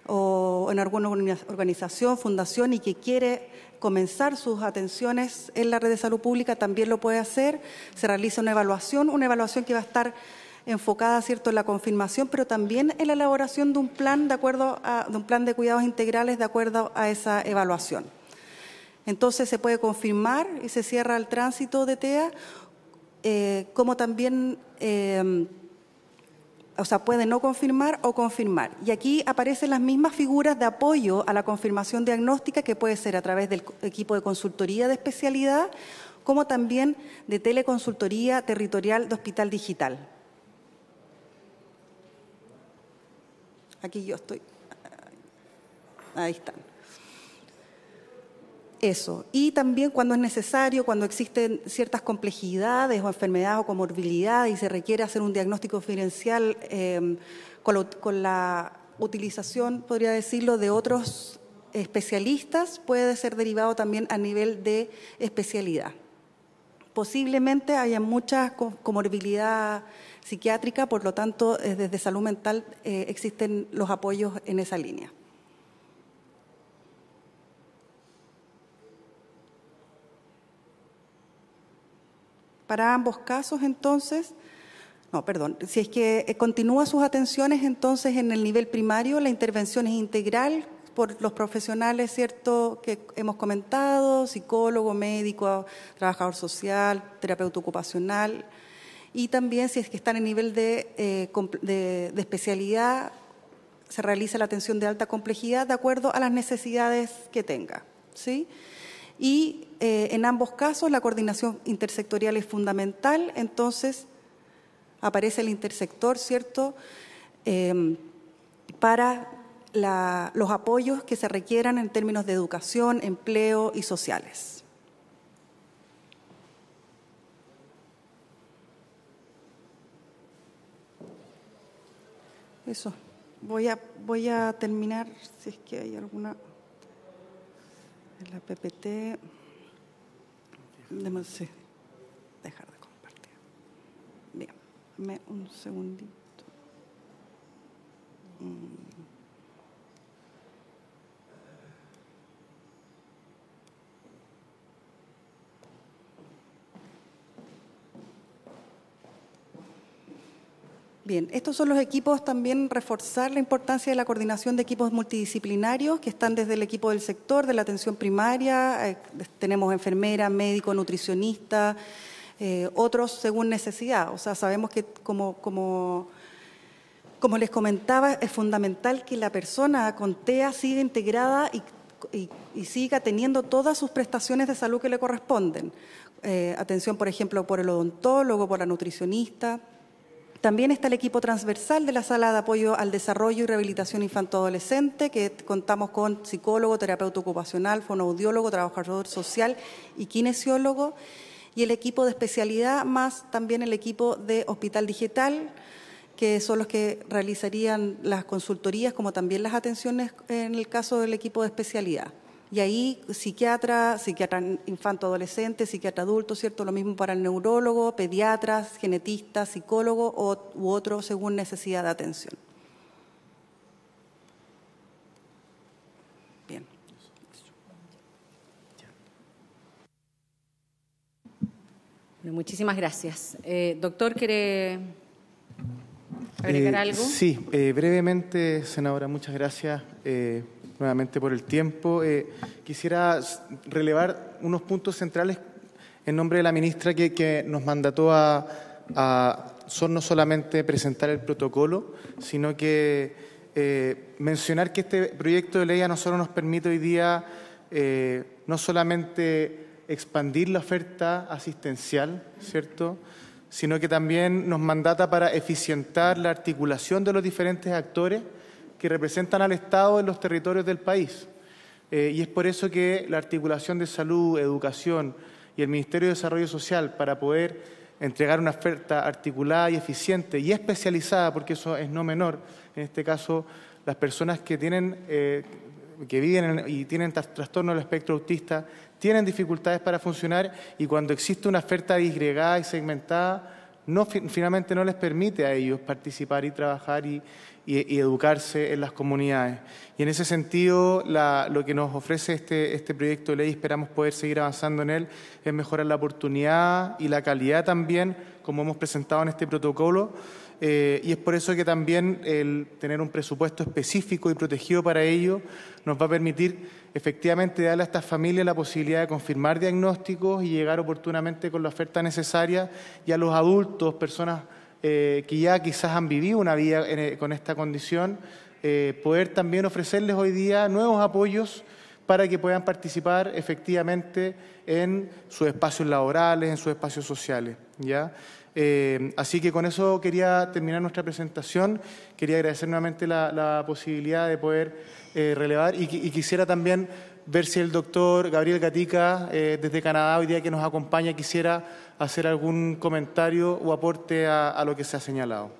o en alguna organización, fundación y que quiere comenzar sus atenciones en la red de salud pública también lo puede hacer. Se realiza una evaluación, una evaluación que va a estar enfocada cierto en la confirmación, pero también en la elaboración de un plan de acuerdo a, un plan de cuidados integrales de acuerdo a esa evaluación. Entonces se puede confirmar y se cierra el tránsito de TEA, eh, como también eh, o sea, puede no confirmar o confirmar. Y aquí aparecen las mismas figuras de apoyo a la confirmación diagnóstica que puede ser a través del equipo de consultoría de especialidad, como también de teleconsultoría territorial de hospital digital. Aquí yo estoy. Ahí están eso. Y también cuando es necesario, cuando existen ciertas complejidades o enfermedades o comorbilidad y se requiere hacer un diagnóstico diferencial em, con, la utilización, podría decirlo, de otros especialistas, puede ser derivado también a nivel de especialidad. Posiblemente haya mucha comorbilidad psiquiátrica, por lo tanto, eh, desde salud mental eh, existen los apoyos en esa línea. Para ambos casos, entonces, no, perdón, si es que eh, continúa sus atenciones, entonces en el nivel primario la intervención es integral por los profesionales, ¿cierto?, que hemos comentado, psicólogo, médico, trabajador social, terapeuta ocupacional, y también si es que están en nivel de, eh, de especialidad, se realiza la atención de alta complejidad de acuerdo a las necesidades que tenga, ¿sí?, y eh, en ambos casos la coordinación intersectorial es fundamental, entonces aparece el intersector, ¿cierto?, em, para los apoyos que se requieran en términos de educación, empleo y sociales. Eso. Voy a, voy a terminar si es que hay alguna... La PPT. Debemos dejar de compartir. Bien, un segundito. Mm. Bien, estos son los equipos, también reforzar la importancia de la coordinación de equipos multidisciplinarios que están desde el equipo del sector, de la atención primaria, eh, tenemos enfermera, médico, nutricionista, eh, otros según necesidad. O sea, sabemos que como, les comentaba, es fundamental que la persona con TEA siga integrada y siga teniendo todas sus prestaciones de salud que le corresponden. Eh, atención, por ejemplo, por el odontólogo, por la nutricionista, también está el equipo transversal de la Sala de Apoyo al Desarrollo y Rehabilitación Infanto-Adolescente, que contamos con psicólogo, terapeuta ocupacional, fonoaudiólogo, trabajador social y kinesiólogo, y el equipo de especialidad, más también el equipo de Hospital Digital, que son los que realizarían las consultorías, como también las atenciones en el caso del equipo de especialidad. Y ahí psiquiatra, psiquiatra infanto adolescente, psiquiatra adulto, ¿cierto? Lo mismo para el neurólogo, pediatras, genetista, psicólogo u otro según necesidad de atención. Bien. muchísimas gracias. Eh, doctor, ¿quiere agregar eh, algo? Sí, eh, brevemente, senadora, muchas gracias nuevamente por el tiempo. Eh, quisiera relevar unos puntos centrales en nombre de la ministra que, nos mandató a, son no solamente presentar el protocolo, sino que eh, mencionar que este proyecto de ley a nosotros nos permite hoy día eh, no solamente expandir la oferta asistencial, ¿cierto? sino que también nos mandata para eficientar la articulación de los diferentes actores que representan al Estado en los territorios del país. Eh, y es por eso que la articulación de salud, educación y el Ministerio de Desarrollo Social, para poder entregar una oferta articulada y eficiente y especializada, porque eso es no menor, en este caso las personas que tienen... Eh, que viven y tienen trastorno del espectro autista, tienen dificultades para funcionar y cuando existe una oferta disgregada y segmentada, no, finalmente no les permite a ellos participar y trabajar y, educarse en las comunidades. Y en ese sentido, lo que nos ofrece este, este, proyecto de ley, esperamos poder seguir avanzando en él, es mejorar la oportunidad y la calidad también, como hemos presentado en este protocolo. Eh, y es por eso que también el tener un presupuesto específico y protegido para ello nos va a permitir efectivamente darle a estas familias la posibilidad de confirmar diagnósticos y llegar oportunamente con la oferta necesaria y a los adultos, personas eh, que ya quizás han vivido una vida eh, con esta condición, eh, poder también ofrecerles hoy día nuevos apoyos para que puedan participar efectivamente en sus espacios laborales, en sus espacios sociales. ¿ya? Eh, así que con eso quería terminar nuestra presentación. Quería agradecer nuevamente la, posibilidad de poder eh, relevar y, quisiera también ver si el doctor Gabriel Gatica, eh, desde Canadá, hoy día que nos acompaña, quisiera hacer algún comentario o aporte a, lo que se ha señalado.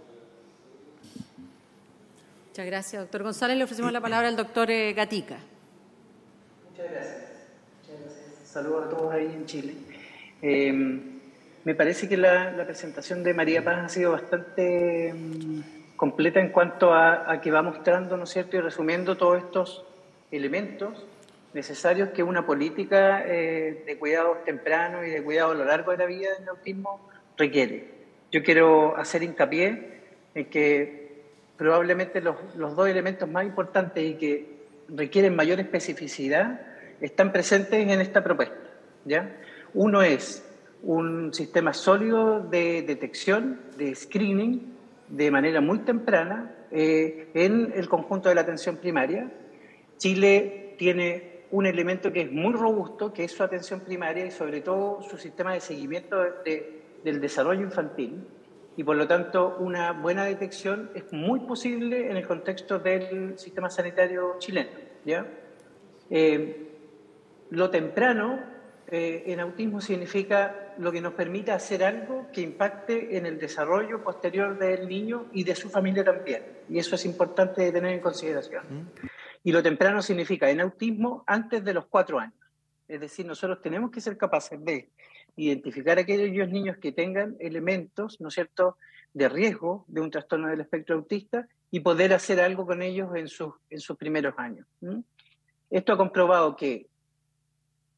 Muchas gracias, doctor González. Le ofrecemos la palabra al doctor Gatica. Muchas Muchas gracias. Saludos a todos ahí en Chile me parece que la, presentación de María Paz ha sido bastante mm, completa en cuanto a, que va mostrando, ¿no cierto?, y resumiendo todos estos elementos necesarios que una política eh, de cuidados tempranos y de cuidado a lo largo de la vida del autismo requiere. Yo quiero hacer hincapié en que probablemente los, dos elementos más importantes y que requieren mayor especificidad están presentes en esta propuesta. ¿ya? Uno es un sistema sólido de detección, de screening, de manera muy temprana eh, en el conjunto de la atención primaria. Chile tiene un elemento que es muy robusto, que es su atención primaria y sobre todo su sistema de seguimiento de, del desarrollo infantil. Y por lo tanto, una buena detección es muy posible en el contexto del sistema sanitario chileno. ¿ya? Eh, lo temprano eh, en autismo significa lo que nos permita hacer algo que impacte en el desarrollo posterior del niño y de su familia también. Y eso es importante tener en consideración. Mm. Y lo temprano significa en autismo antes de los cuatro años. Es decir, nosotros tenemos que ser capaces de identificar aquellos niños que tengan elementos, ¿no es cierto?, de riesgo de un trastorno del espectro autista y poder hacer algo con ellos en sus, en sus primeros años. Esto ha comprobado que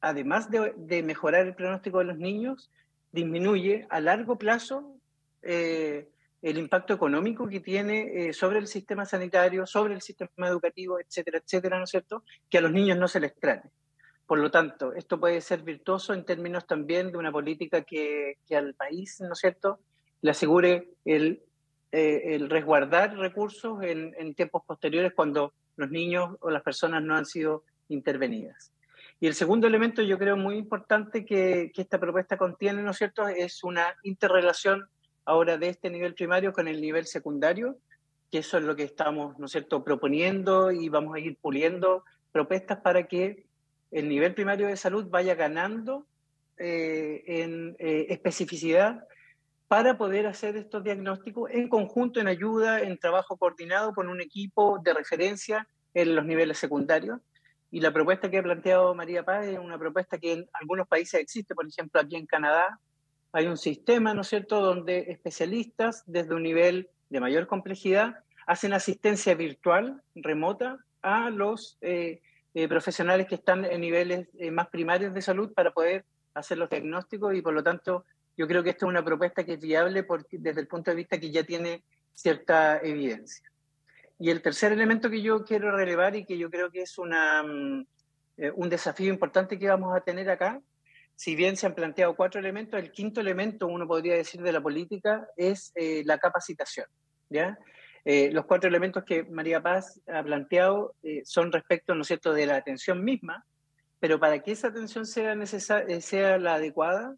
además de, mejorar el pronóstico de los niños, disminuye a largo plazo eh, el impacto económico que tiene eh, sobre el sistema sanitario, sobre el sistema educativo, etcétera, etcétera, ¿no es cierto? Que a los niños no se les trate. Por lo tanto, esto puede ser virtuoso en términos también de una política que, al país, ¿no es cierto?, le asegure el, eh, resguardar recursos en tiempos posteriores cuando los niños o las personas no han sido intervenidas. Y el segundo elemento, yo creo muy importante que, esta propuesta contiene, ¿no es cierto?, es una interrelación ahora de este nivel primario con el nivel secundario, que eso es lo que estamos, ¿no es cierto?, proponiendo y vamos a ir puliendo propuestas para que el nivel primario de salud vaya ganando eh, en eh, especificidad para poder hacer estos diagnósticos en conjunto, en ayuda, en trabajo coordinado con un equipo de referencia en los niveles secundarios y la propuesta que ha planteado María Paz es una propuesta que en algunos países existe, por ejemplo, aquí en Canadá hay un sistema, ¿no es cierto?, donde especialistas desde un nivel de mayor complejidad hacen asistencia virtual, remota, a los eh, eh, profesionales que están en niveles eh, más primarios de salud para poder hacer los diagnósticos y por lo tanto yo creo que esta es una propuesta que es viable porque, desde el punto de vista que ya tiene cierta evidencia y el tercer elemento que yo quiero relevar y que yo creo que es una, mm, eh, un desafío importante que vamos a tener acá, si bien se han planteado cuatro elementos, el quinto elemento, uno podría decir, de la política es eh, la capacitación. ¿ya? Eh, los cuatro elementos que María Paz ha planteado son respecto, ¿no es cierto?, de la atención misma, pero para que esa atención sea, sea la adecuada,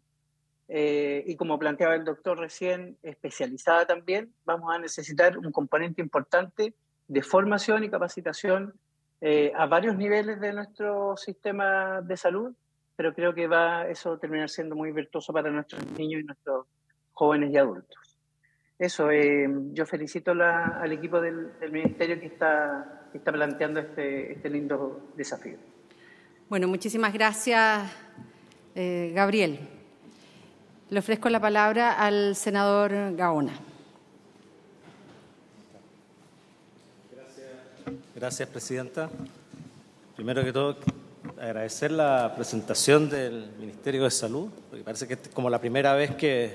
y como planteaba el doctor recién, especializada también, vamos a necesitar un componente importante de formación y capacitación eh, a varios niveles de nuestro sistema de salud, pero creo que va eso a terminar siendo muy virtuoso para nuestros niños y nuestros jóvenes y adultos. Eso, eh, yo felicito al equipo del, Ministerio que está, está planteando este, este, lindo desafío. Bueno, muchísimas gracias, eh, Gabriel. Le ofrezco la palabra al senador Gaona. Gracias, Presidenta. Primero que todo, agradecer la presentación del Ministerio de Salud, porque parece que es como la primera vez que,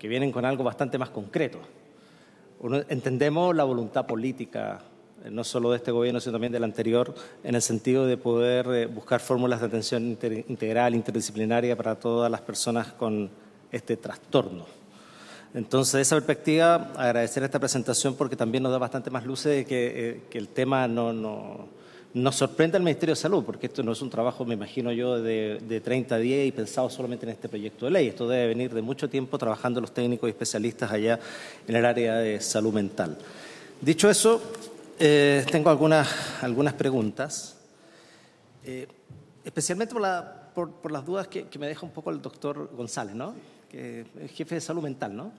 vienen con algo bastante más concreto. entendemos la voluntad política, eh, no solo de este gobierno, sino también del anterior, en el sentido de poder eh, buscar fórmulas de atención integral, interdisciplinaria para todas las personas con este trastorno. Entonces, de esa perspectiva, agradecer esta presentación porque también nos da bastante más luces de que, eh, el tema no, no, nos sorprende al Ministerio de Salud, porque esto no es un trabajo, me imagino yo, de, de 30 días y pensado solamente en este proyecto de ley. Esto debe venir de mucho tiempo trabajando los técnicos y especialistas allá en el área de salud mental. Dicho eso, eh, tengo algunas, algunas preguntas, eh, especialmente por, por, las dudas que, que, me deja un poco el doctor González, ¿no? que es jefe de salud mental, ¿no?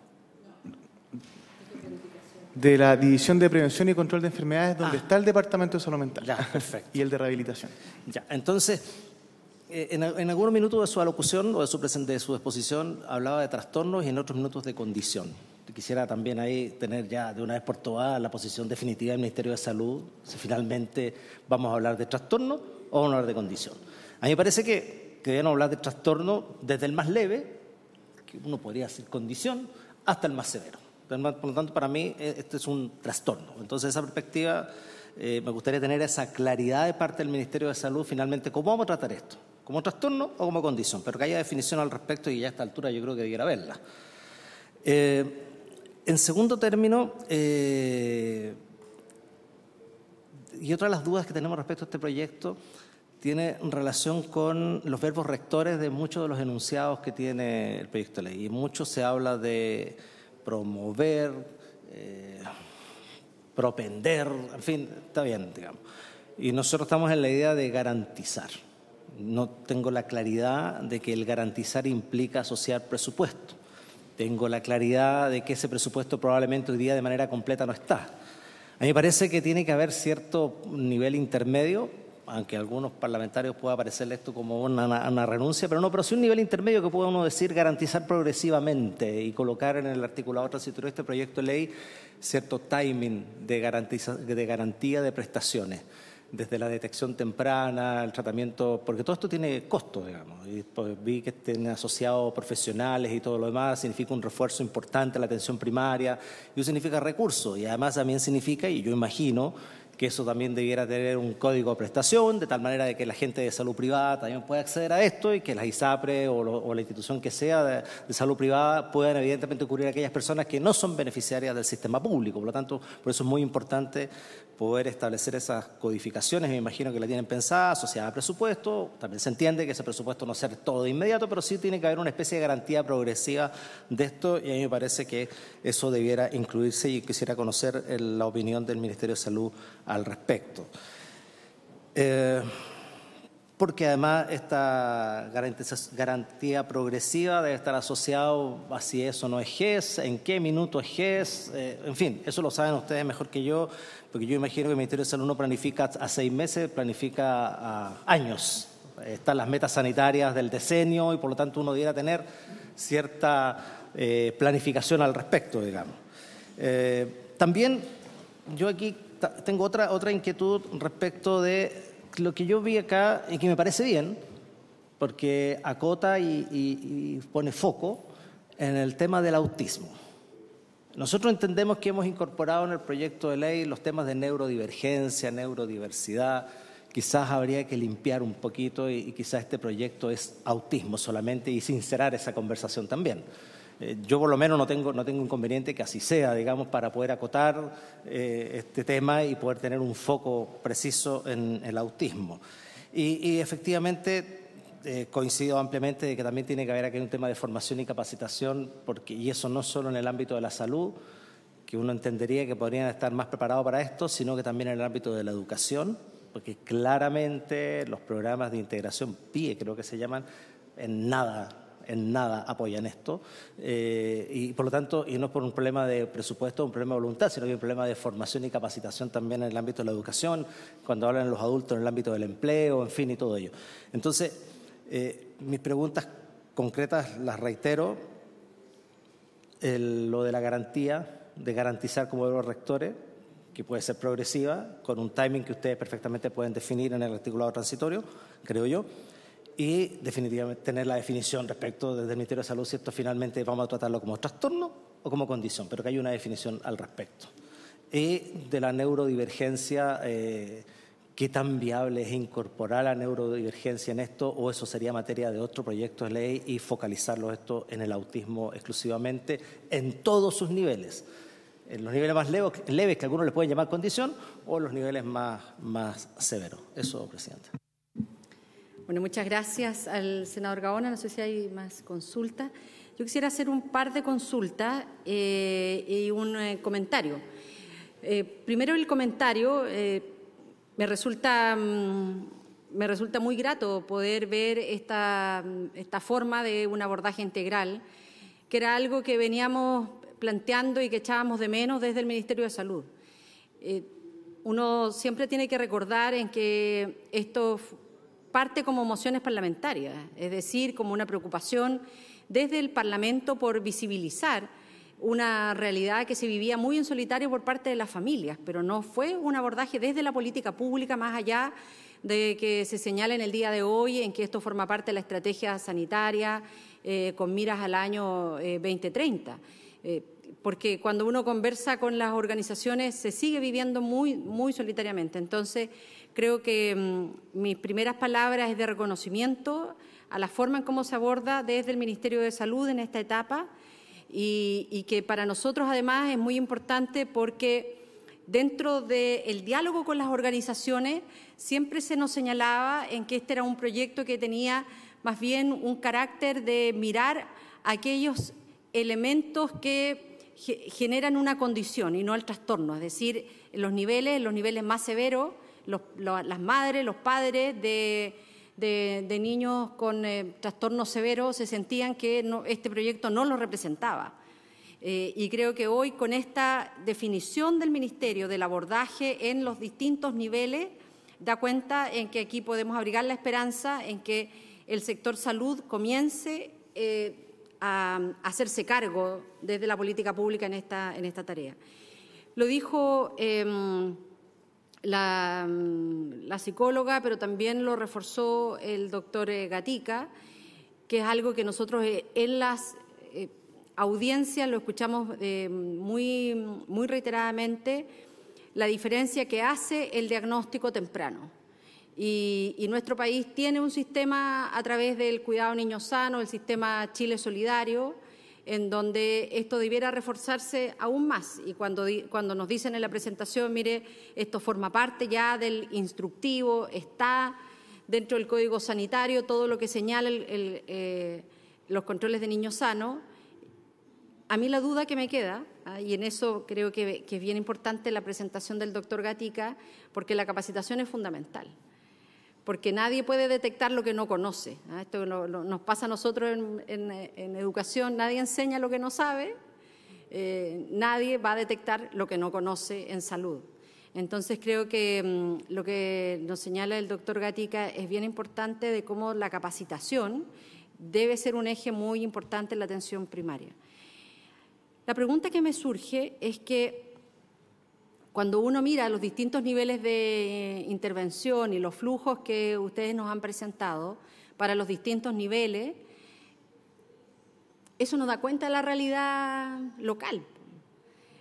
De la División de Prevención y Control de Enfermedades, donde ah. está el Departamento de Salud Mental. Ya, perfecto. y el de Rehabilitación. Ya, entonces, eh, en, algunos minutos de su alocución o de su, exposición hablaba de trastornos y en otros minutos de condición quisiera también ahí tener ya de una vez por todas la posición definitiva del Ministerio de Salud, si finalmente vamos a hablar de trastorno o vamos a hablar de condición. A mí me parece que debemos hablar de trastorno desde el más leve que uno podría decir condición, hasta el más severo. Por lo tanto, para mí, eh, esto es un trastorno. Entonces, esa perspectiva, eh, me gustaría tener esa claridad de parte del Ministerio de Salud, finalmente, cómo vamos a tratar esto, como trastorno o como condición, pero que haya definición al respecto y ya a esta altura yo creo que debiera verla. Eh, en segundo término, y otra de las dudas que tenemos respecto a este proyecto tiene relación con los verbos rectores de muchos de los enunciados que tiene el proyecto de ley. Y mucho se habla de promover, eh, propender, en fin, está bien, digamos. Y nosotros estamos en la idea de garantizar. No tengo la claridad de que el garantizar implica asociar presupuesto. Tengo la claridad de que ese presupuesto probablemente hoy día de manera completa no está. A mí me parece que tiene que haber cierto nivel intermedio aunque algunos parlamentarios pueda parecerle esto como una, renuncia, pero no, pero sí un nivel intermedio que pueda uno decir garantizar progresivamente y colocar en el articulado transitorio de este proyecto de ley cierto timing de, de garantía de prestaciones desde la detección temprana, el tratamiento, porque todo esto tiene costo, digamos. Y pues vi que estén asociados profesionales y todo lo demás, significa un refuerzo importante a la atención primaria, y eso significa recursos, y además también significa, y yo imagino, que eso también debiera tener un código de prestación, de tal manera de que la gente de salud privada también pueda acceder a esto y que la ISAPRE o, la institución que sea de, salud privada puedan evidentemente cubrir a aquellas personas que no son beneficiarias del sistema público. Por lo tanto, por eso es muy importante poder establecer esas codificaciones, me imagino que la tienen pensada, asociada a presupuesto, también se entiende que ese presupuesto no sea todo de inmediato, pero sí tiene que haber una especie de garantía progresiva de esto y a mí me parece que eso debiera incluirse y quisiera conocer la opinión del Ministerio de Salud al respecto. Eh, porque además esta garantía progresiva debe estar asociado a si eso no es GES, en qué minuto es GES, eh, en fin, eso lo saben ustedes mejor que yo, porque yo imagino que el Ministerio de Salud no planifica a seis meses, planifica a años. Están las metas sanitarias del decenio y por lo tanto uno debería tener cierta eh, planificación al respecto, digamos. también yo aquí tengo otra, inquietud respecto de lo que yo vi acá y que me parece bien, porque acota y, pone foco en el tema del autismo. Nosotros entendemos que hemos incorporado en el proyecto de ley los temas de neurodivergencia, neurodiversidad. Quizás habría que limpiar un poquito y quizás este proyecto es autismo solamente y sincerar esa conversación también. Eh, yo por lo menos no tengo, no tengo inconveniente que así sea, digamos, para poder acotar eh, este tema y poder tener un foco preciso en el autismo. Y, efectivamente eh, coincido ampliamente de que también tiene que haber aquí un tema de formación y capacitación, porque, y eso no solo en el ámbito de la salud, que uno entendería que podrían estar más preparados para esto, sino que también en el ámbito de la educación, porque claramente los programas de integración PIE, creo que se llaman, en nada en nada apoyan esto. Eh, y por lo tanto, y no por un problema de presupuesto, un problema de voluntad, sino que un problema de formación y capacitación también en el ámbito de la educación, cuando hablan los adultos en el ámbito del empleo, en fin, y todo ello. Entonces, eh, mis preguntas concretas las reitero. lo de la garantía, de garantizar como de los rectores, que puede ser progresiva, con un timing que ustedes perfectamente pueden definir en el articulado transitorio, creo yo y definitivamente tener la definición respecto desde el Ministerio de Salud si esto finalmente vamos a tratarlo como trastorno o como condición, pero que hay una definición al respecto. Y de la neurodivergencia, eh, ¿qué tan viable es incorporar la neurodivergencia en esto o eso sería materia de otro proyecto de ley y focalizarlo esto en el autismo exclusivamente en todos sus niveles? En los niveles más leves, que algunos le pueden llamar condición, o los niveles más, más severos. Eso, presidente. Bueno, muchas gracias al senador Gaona. No sé si hay más consultas. Yo quisiera hacer un par de consultas eh, y un eh, comentario. Eh, primero el comentario. me resulta... Mm, me resulta muy grato poder ver esta, esta, forma de un abordaje integral, que era algo que veníamos planteando y que echábamos de menos desde el Ministerio de Salud. uno siempre tiene que recordar en que esto parte como mociones parlamentarias, es decir, como una preocupación desde el Parlamento por visibilizar una realidad que se vivía muy en solitario por parte de las familias, pero no fue un abordaje desde la política pública más allá de que se señale en el día de hoy en que esto forma parte de la estrategia sanitaria eh, con miras al año 2030. Eh, eh, porque cuando uno conversa con las organizaciones se sigue viviendo muy, muy solitariamente. Entonces, Creo que mm, mis primeras palabras es de reconocimiento a la forma en cómo se aborda desde el Ministerio de Salud en esta etapa y, que para nosotros además es muy importante porque dentro del diálogo con las organizaciones siempre se nos señalaba en que este era un proyecto que tenía más bien un carácter de mirar aquellos elementos que generan una condición y no el trastorno, es decir, los niveles, los niveles más severos las madres, los padres de, de, niños con eh, trastornos severos se sentían que este proyecto no los representaba. Eh, y creo que hoy con esta definición del Ministerio del abordaje en los distintos niveles da cuenta en que aquí podemos abrigar la esperanza en que el sector salud comience eh, a, hacerse cargo desde la política pública en esta, en esta tarea. Lo dijo em, Mm, la, psicóloga, pero también lo reforzó el doctor eh, Gatica, que es algo que nosotros eh, en las eh, audiencias lo escuchamos muy, muy reiteradamente, la diferencia que hace el diagnóstico temprano. Y, y, nuestro país tiene un sistema a través del cuidado niño sano, el sistema Chile Solidario, en donde esto debiera reforzarse aún más. Y cuando, cuando nos dicen en la presentación, mire, esto forma parte ya del instructivo, está dentro del código sanitario, todo lo que señala eh, los controles de niños sanos, a mí la duda que me queda, ah, y en eso creo que es bien importante la presentación del doctor Gatica, porque la capacitación es fundamental porque nadie puede detectar lo que no conoce. ¿ah? Esto nos pasa a nosotros en, educación, nadie enseña lo que no sabe, eh, nadie va a detectar lo que no conoce en salud. Entonces creo que mm, lo que nos señala el doctor Gatica es bien importante de cómo la capacitación debe ser un eje muy importante en la atención primaria. La pregunta que me surge es que cuando uno mira los distintos niveles de eh, intervención y los flujos que ustedes nos han presentado para los distintos niveles, eso nos da cuenta de la realidad local.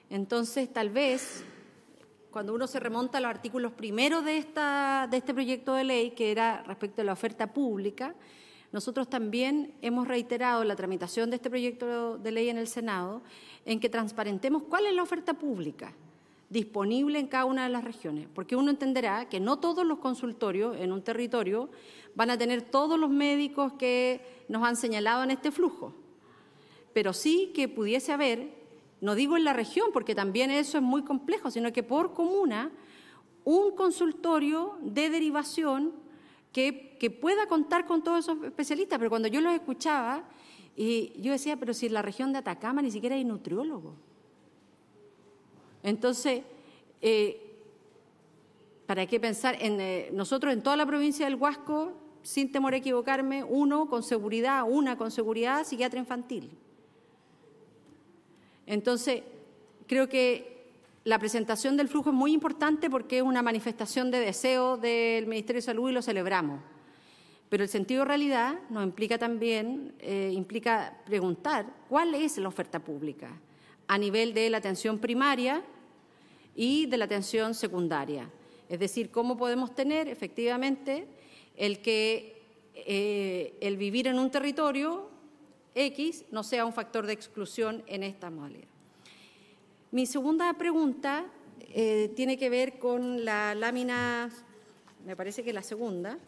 Entonces, tal vez, cuando uno se remonta a los artículos primeros de, este proyecto de ley, que era respecto a la oferta pública, nosotros también hemos reiterado la tramitación de este proyecto de ley en el Senado, en que transparentemos cuál es la oferta pública disponible en cada una de las regiones, porque uno entenderá que no todos los consultorios en un territorio van a tener todos los médicos que nos han señalado en este flujo, pero sí que pudiese haber, no digo en la región, porque también eso es muy complejo, sino que por comuna, un consultorio de derivación que, pueda contar con todos esos especialistas, pero cuando yo los escuchaba, y yo decía, pero si en la región de Atacama ni siquiera hay nutriólogos entonces, eh, ¿para qué pensar? En, eh, nosotros en toda la provincia del Huasco, sin temor a equivocarme, uno con seguridad, una con seguridad, psiquiatra infantil. Entonces, creo que la presentación del flujo es muy importante porque es una manifestación de deseo del Ministerio de Salud y lo celebramos. Pero el sentido de realidad nos implica también, eh, implica preguntar cuál es la oferta pública a nivel de la atención primaria, y de la atención secundaria. Es decir, cómo podemos tener efectivamente el que eh, el vivir en un territorio X no sea un factor de exclusión en esta modalidad. Mi segunda pregunta eh, tiene que ver con la lámina, me parece que la segunda.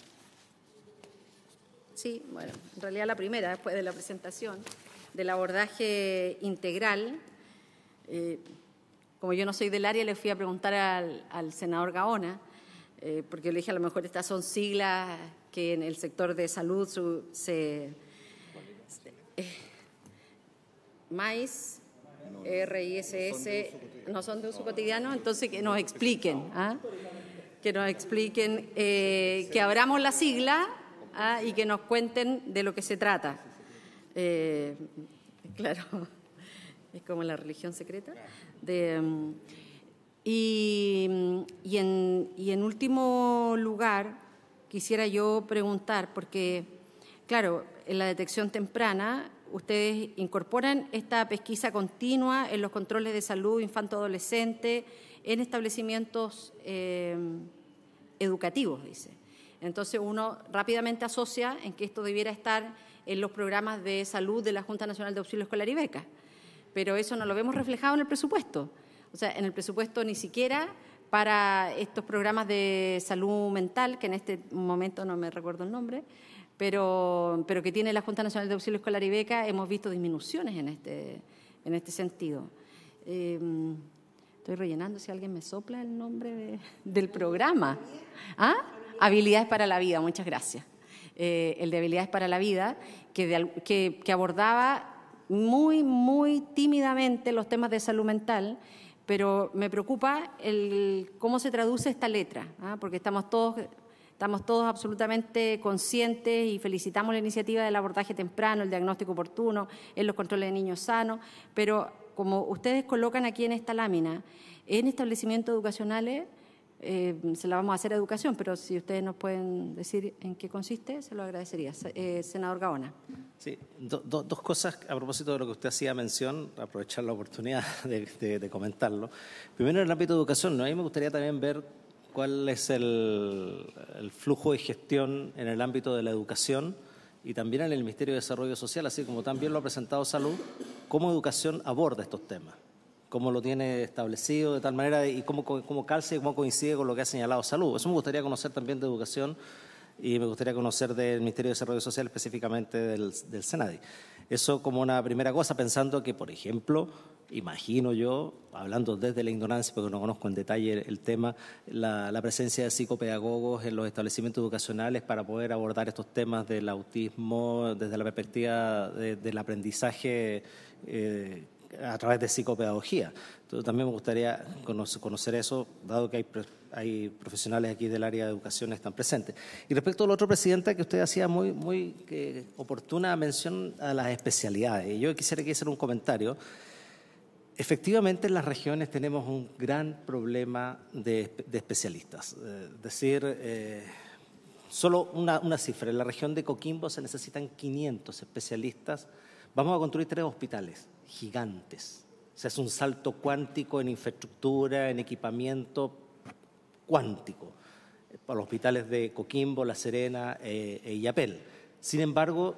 Sí, bueno, en realidad la primera, después de la presentación, del abordaje integral. Eh, como yo no soy del área, le fui a preguntar al, senador Gaona, eh, porque le dije a lo mejor estas son siglas que en el sector de salud su, se... Eh, MAIS, RISS, no son de uso cotidiano, entonces que nos expliquen, ¿ah? que nos expliquen, eh, que abramos la sigla ¿ah? y que nos cuenten de lo que se trata. Eh, claro, es como la religión secreta y, en, último lugar, quisiera yo preguntar, porque, claro, en la detección temprana ustedes incorporan esta pesquisa continua en los controles de salud infanto-adolescente, en establecimientos eh, educativos, dice. Entonces uno rápidamente asocia en que esto debiera estar en los programas de salud de la Junta Nacional de Auxilio Escolar y Becas pero eso no lo vemos reflejado en el presupuesto. O sea, en el presupuesto ni siquiera para estos programas de salud mental, que en este momento no me recuerdo el nombre, pero, pero que tiene la Junta Nacional de Auxilio Escolar y Beca, hemos visto disminuciones en este, en este sentido. Em, estoy rellenando si alguien me sopla el nombre del programa. ¿Ah? Habilidades para la vida, muchas gracias. Eh, el de Habilidades para la Vida, que, que abordaba muy, muy tímidamente los temas de salud mental, pero me preocupa el, cómo se traduce esta letra, ¿ah? porque estamos todos, estamos todos absolutamente conscientes y felicitamos la iniciativa del abordaje temprano, el diagnóstico oportuno, en los controles de niños sanos, pero como ustedes colocan aquí en esta lámina, en establecimientos educacionales eh, se la vamos a hacer a educación, pero si ustedes nos pueden decir en qué consiste, se lo agradecería. Eh, senador Gaona. Sí, dos cosas a propósito de lo que usted hacía mención, aprovechar la oportunidad de, comentarlo. Primero, en el ámbito de educación, ¿no? a mí me gustaría también ver cuál es el, el, flujo de gestión en el ámbito de la educación y también en el Ministerio de Desarrollo Social, así como también lo ha presentado Salud, cómo educación aborda estos temas cómo lo tiene establecido de tal manera y cómo, cómo calce y cómo coincide con lo que ha señalado Salud. Eso me gustaría conocer también de Educación y me gustaría conocer del Ministerio de Desarrollo Social, específicamente del, del SENADI. Eso como una primera cosa, pensando que, por ejemplo, imagino yo, hablando desde la ignorancia, porque no conozco en detalle el, tema, la, presencia de psicopedagogos en los establecimientos educacionales para poder abordar estos temas del autismo desde la perspectiva del aprendizaje. Eh, a través de psicopedagogía. Entonces, también me gustaría conocer eso, dado que hay, profesionales aquí del área de educación que están presentes. Y respecto al otro presidente, que usted hacía muy, muy oportuna mención a las especialidades, yo quisiera que hiciera un comentario. Efectivamente, en las regiones tenemos un gran problema de, especialistas. Es eh, decir, eh, solo una, una cifra, en la región de Coquimbo se necesitan 500 especialistas. Vamos a construir tres hospitales gigantes. O sea, es un salto cuántico en infraestructura, en equipamiento cuántico para los hospitales de Coquimbo, La Serena eh, eh, y e Sin embargo,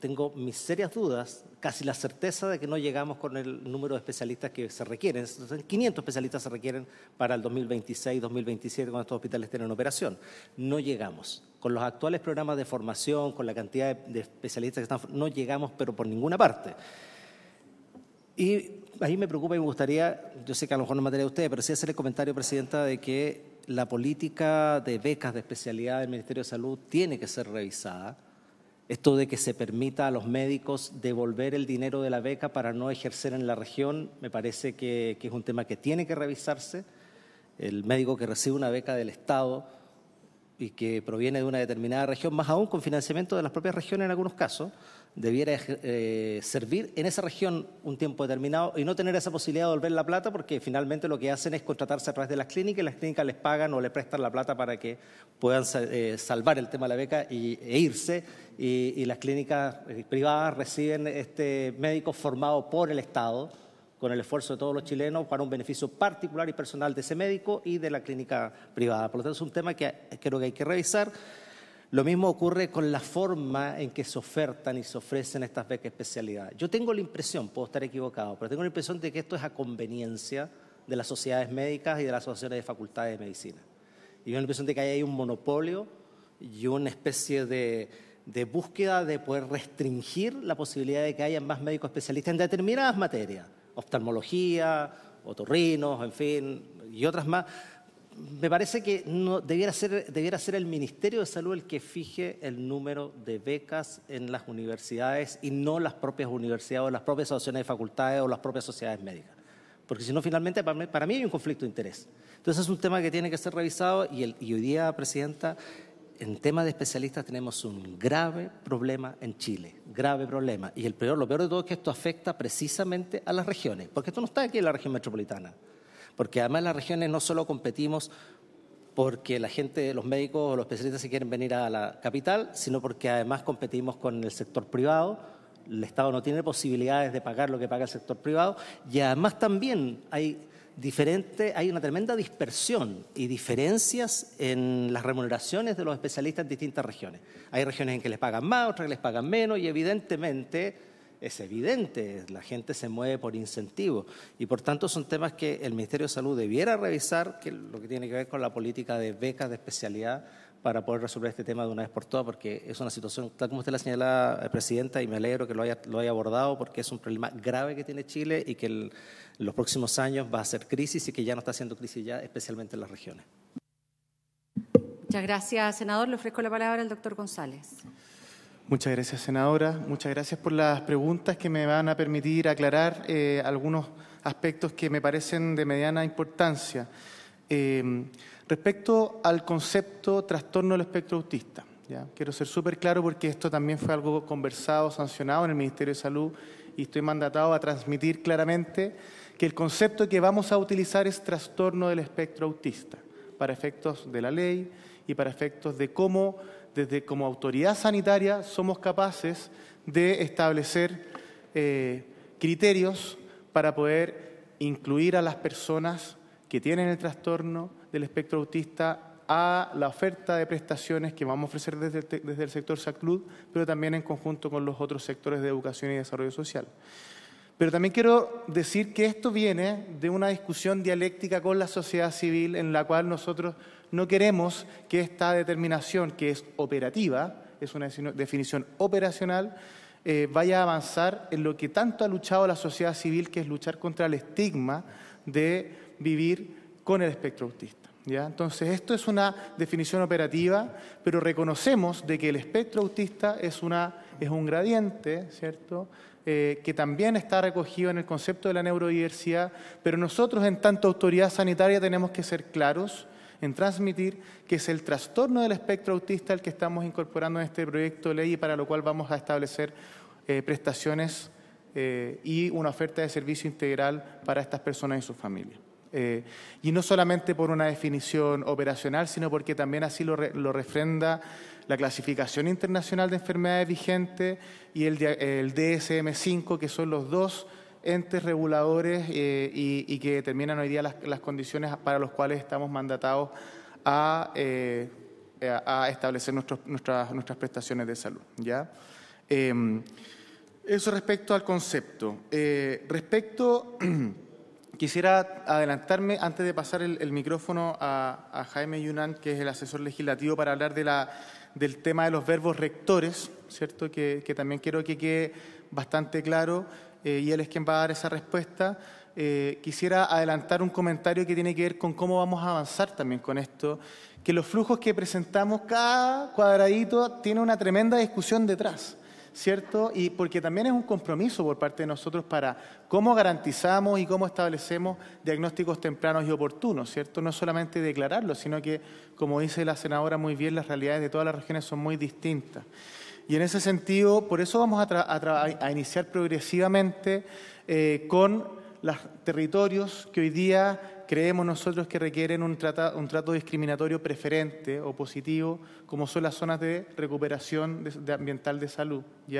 tengo mis serias dudas, casi la certeza de que no llegamos con el número de especialistas que se requieren. 500 especialistas se requieren para el 2026, 2027, cuando estos hospitales estén en operación. No llegamos. Con los actuales programas de formación, con la cantidad de especialistas que están, no llegamos, pero por ninguna parte. Y ahí me preocupa y me gustaría, yo sé que a lo mejor no me a usted, pero sí hacer el comentario, Presidenta, de que la política de becas de especialidad del Ministerio de Salud tiene que ser revisada. Esto de que se permita a los médicos devolver el dinero de la beca para no ejercer en la región, me parece que es un tema que tiene que revisarse. El médico que recibe una beca del Estado y que proviene de una determinada región, más aún con financiamiento de las propias regiones en algunos casos, debiera eh, servir en esa región un tiempo determinado y no tener esa posibilidad de volver la plata porque finalmente lo que hacen es contratarse a través de las clínicas y las clínicas les pagan o les prestan la plata para que puedan eh, salvar el tema de la beca e irse y, y las clínicas eh, privadas reciben este médico formado por el Estado con el esfuerzo de todos los chilenos para un beneficio particular y personal de ese médico y de la clínica privada. Por lo tanto, es un tema que creo que hay que revisar. Lo mismo ocurre con la forma en que se ofertan y se ofrecen estas becas especialidades. Yo tengo la impresión, puedo estar equivocado, pero tengo la impresión de que esto es a conveniencia de las sociedades médicas y de las asociaciones de facultades de medicina. Y tengo la impresión de que ahí hay un monopolio y una especie de, de búsqueda de poder restringir la posibilidad de que haya más médicos especialistas en determinadas materias oftalmología, otorrinos, en fin, y otras más. Me parece que no, debiera, ser, debiera ser el Ministerio de Salud el que fije el número de becas en las universidades y no las propias universidades o las propias asociaciones de facultades o las propias sociedades médicas. Porque si no, finalmente para mí, hay un conflicto de interés. Entonces es un tema que tiene que ser revisado y, el, y hoy día, Presidenta, en tema de especialistas tenemos un grave problema en Chile, grave problema. Y el peor, lo peor de todo es que esto afecta precisamente a las regiones, porque esto no está aquí en la región metropolitana, porque además las regiones no solo competimos porque la gente, los médicos o los especialistas se quieren venir a la capital, sino porque además competimos con el sector privado, el Estado no tiene posibilidades de pagar lo que paga el sector privado y además también hay diferente, hay una tremenda dispersión y diferencias en las remuneraciones de los especialistas en distintas regiones. Hay regiones en que les pagan más, otras que les pagan menos y evidentemente es evidente, la gente se mueve por incentivos y por tanto son temas que el Ministerio de Salud debiera revisar, que lo que tiene que ver con la política de becas de especialidad para poder resolver este tema de una vez por todas, porque es una situación, tal como usted la señala, eh, Presidenta, y me alegro que lo haya, abordado, porque es un problema grave que tiene Chile y que en los próximos años va a ser crisis y que ya no está siendo crisis ya, especialmente en las regiones. Muchas gracias, senador. Le ofrezco la palabra al doctor González. Muchas gracias, senadora. Muchas gracias por las preguntas que me van a permitir aclarar eh, algunos aspectos que me parecen de mediana importancia. Eh, Respecto al concepto trastorno del espectro autista, quiero ser súper claro porque esto también fue algo conversado, sancionado en el Ministerio de Salud y estoy mandatado a transmitir claramente que el concepto que vamos a utilizar es trastorno del espectro autista para efectos de la ley y para efectos de cómo desde como autoridad sanitaria somos capaces de establecer eh, criterios para poder incluir a las personas que tienen el trastorno del espectro autista a la oferta de prestaciones que vamos a ofrecer desde el, sector Saclud, pero también en conjunto con los otros sectores de educación y desarrollo social. Pero también quiero decir que esto viene de una discusión dialéctica con la sociedad civil en la cual nosotros no queremos que esta determinación, que es operativa, es una definición operacional, eh, vaya a avanzar en lo que tanto ha luchado la sociedad civil, que es luchar contra el estigma de vivir con el espectro autista. ¿ya? Entonces, esto es una definición operativa, pero reconocemos de que el espectro autista es, una, es un gradiente, ¿cierto? Eh, que también está recogido en el concepto de la neurodiversidad, pero nosotros en tanto autoridad sanitaria tenemos que ser claros en transmitir que es el trastorno del espectro autista el que estamos incorporando en este proyecto de ley y para lo cual vamos a establecer eh, prestaciones eh, y una oferta de servicio integral para estas personas y sus familias. Eh, y no solamente por una definición operacional, sino porque también así lo, refrenda la clasificación internacional de enfermedades Vigentes y el, DSM-5, que son los dos entes reguladores eh, y, que determinan hoy día las, condiciones para las cuales estamos mandatados a, eh, establecer nuestras, nuestras prestaciones de salud. ¿ya? Em, eso respecto al concepto. respecto Quisiera adelantarme antes de pasar el, micrófono a, Jaime Yunan, que es el asesor legislativo, para hablar del tema de los verbos rectores, ¿cierto? Que, también quiero que quede bastante claro eh, y él es quien va a dar esa respuesta. Eh, quisiera adelantar un comentario que tiene que ver con cómo vamos a avanzar también con esto, que los flujos que presentamos, cada cuadradito tiene una tremenda discusión detrás. ¿cierto? Y porque también es un compromiso por parte de nosotros para cómo garantizamos y cómo establecemos diagnósticos tempranos y oportunos, ¿cierto? No solamente declararlos, sino que, como dice la senadora muy bien, las realidades de todas las regiones son muy distintas. Y en ese sentido, por eso vamos a, iniciar progresivamente eh, con los territorios que hoy día creemos nosotros que requieren un, trato discriminatorio preferente o positivo, como son las zonas de recuperación ambiental de salud. Y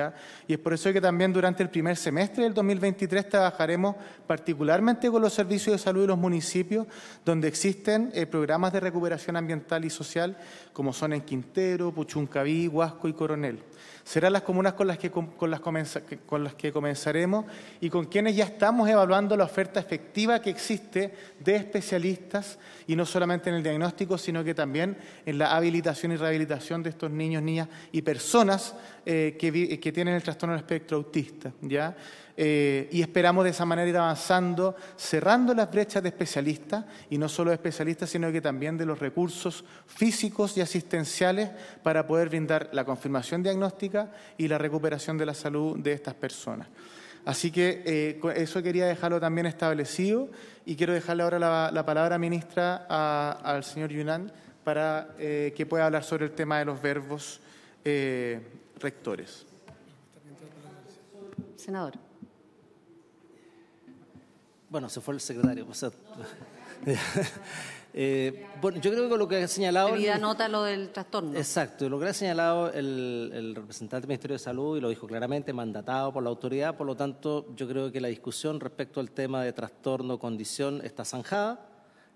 es por eso que también durante el primer semestre del 2023 trabajaremos particularmente con los servicios de salud de los municipios, donde existen eh, programas de recuperación ambiental y social, como son en Quintero, Puchuncaví, Huasco y Coronel. Serán las comunas con las, que, las que comenzaremos y con quienes ya estamos evaluando la oferta efectiva que existe de especialistas y no solamente en el diagnóstico, sino que también en la habilitación y rehabilitación de estos niños, niñas y personas eh, que, tienen el trastorno del espectro autista. ¿ya? Eh, y esperamos de esa manera ir avanzando, cerrando las brechas de especialistas, y no solo de especialistas, sino que también de los recursos físicos y asistenciales para poder brindar la confirmación diagnóstica y la recuperación de la salud de estas personas. Así que eh, eso quería dejarlo también establecido y quiero dejarle ahora la, palabra, ministra, al señor Yunan para que pueda hablar sobre el tema de los verbos rectores. Senador. Bueno, se fue el secretario. Pues, eh, bueno, yo creo que lo que ha señalado... nota lo del trastorno. Exacto, lo que ha señalado el, el, representante del Ministerio de Salud, y lo dijo claramente, mandatado por la autoridad, por lo tanto, yo creo que la discusión respecto al tema de trastorno, condición, está zanjada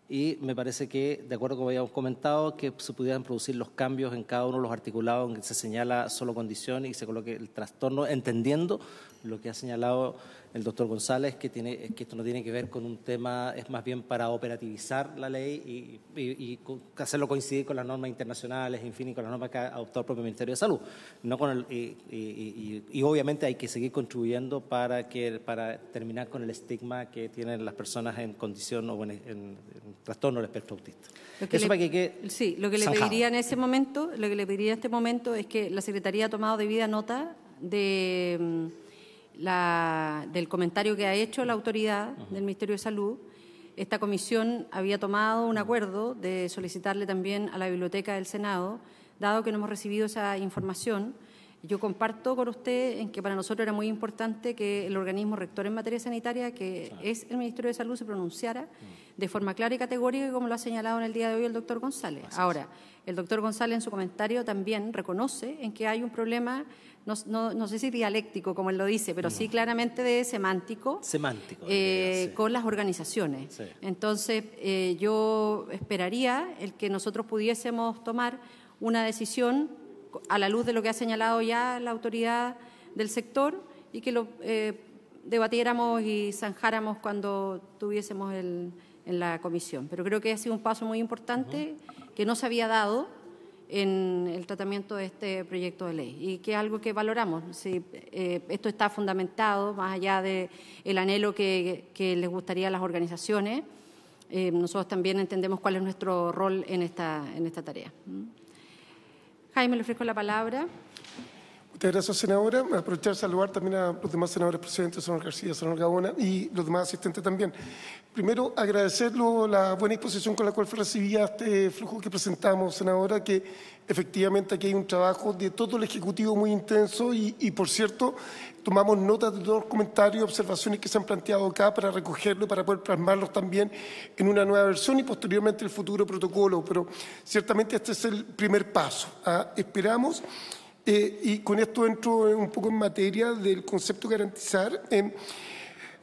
y me parece que, de acuerdo con lo que habíamos comentado, que se pudieran producir los cambios en cada uno de los articulados en que se señala solo condición y se coloque el trastorno, entendiendo lo que ha señalado el doctor González, que, tiene, que esto no tiene que ver con un tema, es más bien para operativizar la ley y, hacerlo coincidir con las normas internacionales, en fin, y con las normas que ha adoptado el propio Ministerio de Salud. No con el, y, obviamente hay que seguir contribuyendo para, que, para terminar con el estigma que tienen las personas en condición o en, trastorno del espectro autista. sí, lo que le pediría en ese momento, lo que le pediría en este momento es que la Secretaría ha tomado debida nota de mm, la, del comentario que ha hecho la autoridad del Ministerio de Salud, esta comisión había tomado un acuerdo de solicitarle también a la Biblioteca del Senado, dado que no hemos recibido esa información. Yo comparto con usted en que para nosotros era muy importante que el organismo rector en materia sanitaria, que es el Ministerio de Salud, se pronunciara mm. de forma clara y categórica, como lo ha señalado en el día de hoy el doctor González. Ahora, el doctor González en su comentario también reconoce en que hay un problema no, sé si dialéctico, como él lo dice, pero sí claramente de semántico. Eh, con las organizaciones. Entonces, eh, yo esperaría el que nosotros pudiésemos tomar una decisión a la luz de lo que ha señalado ya la autoridad del sector y que lo eh, debatiéramos y zanjáramos cuando tuviésemos el, en la comisión. Pero creo que ha sido un paso muy importante que no se había dado en el tratamiento de este proyecto de ley y que es algo que valoramos. Si, eh, esto está fundamentado más allá del el anhelo que, les gustaría a las organizaciones. Eh, nosotros también entendemos cuál es nuestro rol en esta, en esta tarea. ¿Mm? Jaime, le ofrezco la palabra. Muchas gracias, senadora. Aprovechar saludar también a los demás senadores presidentes, senador García, senador Gabona y los demás asistentes también. Primero, agradecerle la buena exposición con la cual fue recibida este flujo que presentamos, senadora, que efectivamente aquí hay un trabajo de todo el Ejecutivo muy intenso y, por cierto, tomamos nota de todos los comentarios y observaciones que se han planteado acá para recogerlo y para poder plasmarlos también en una nueva versión y posteriormente el futuro protocolo. Pero ciertamente este es el primer paso. Ah, esperamos eh, y con esto entro un poco en materia del concepto garantizar. Em,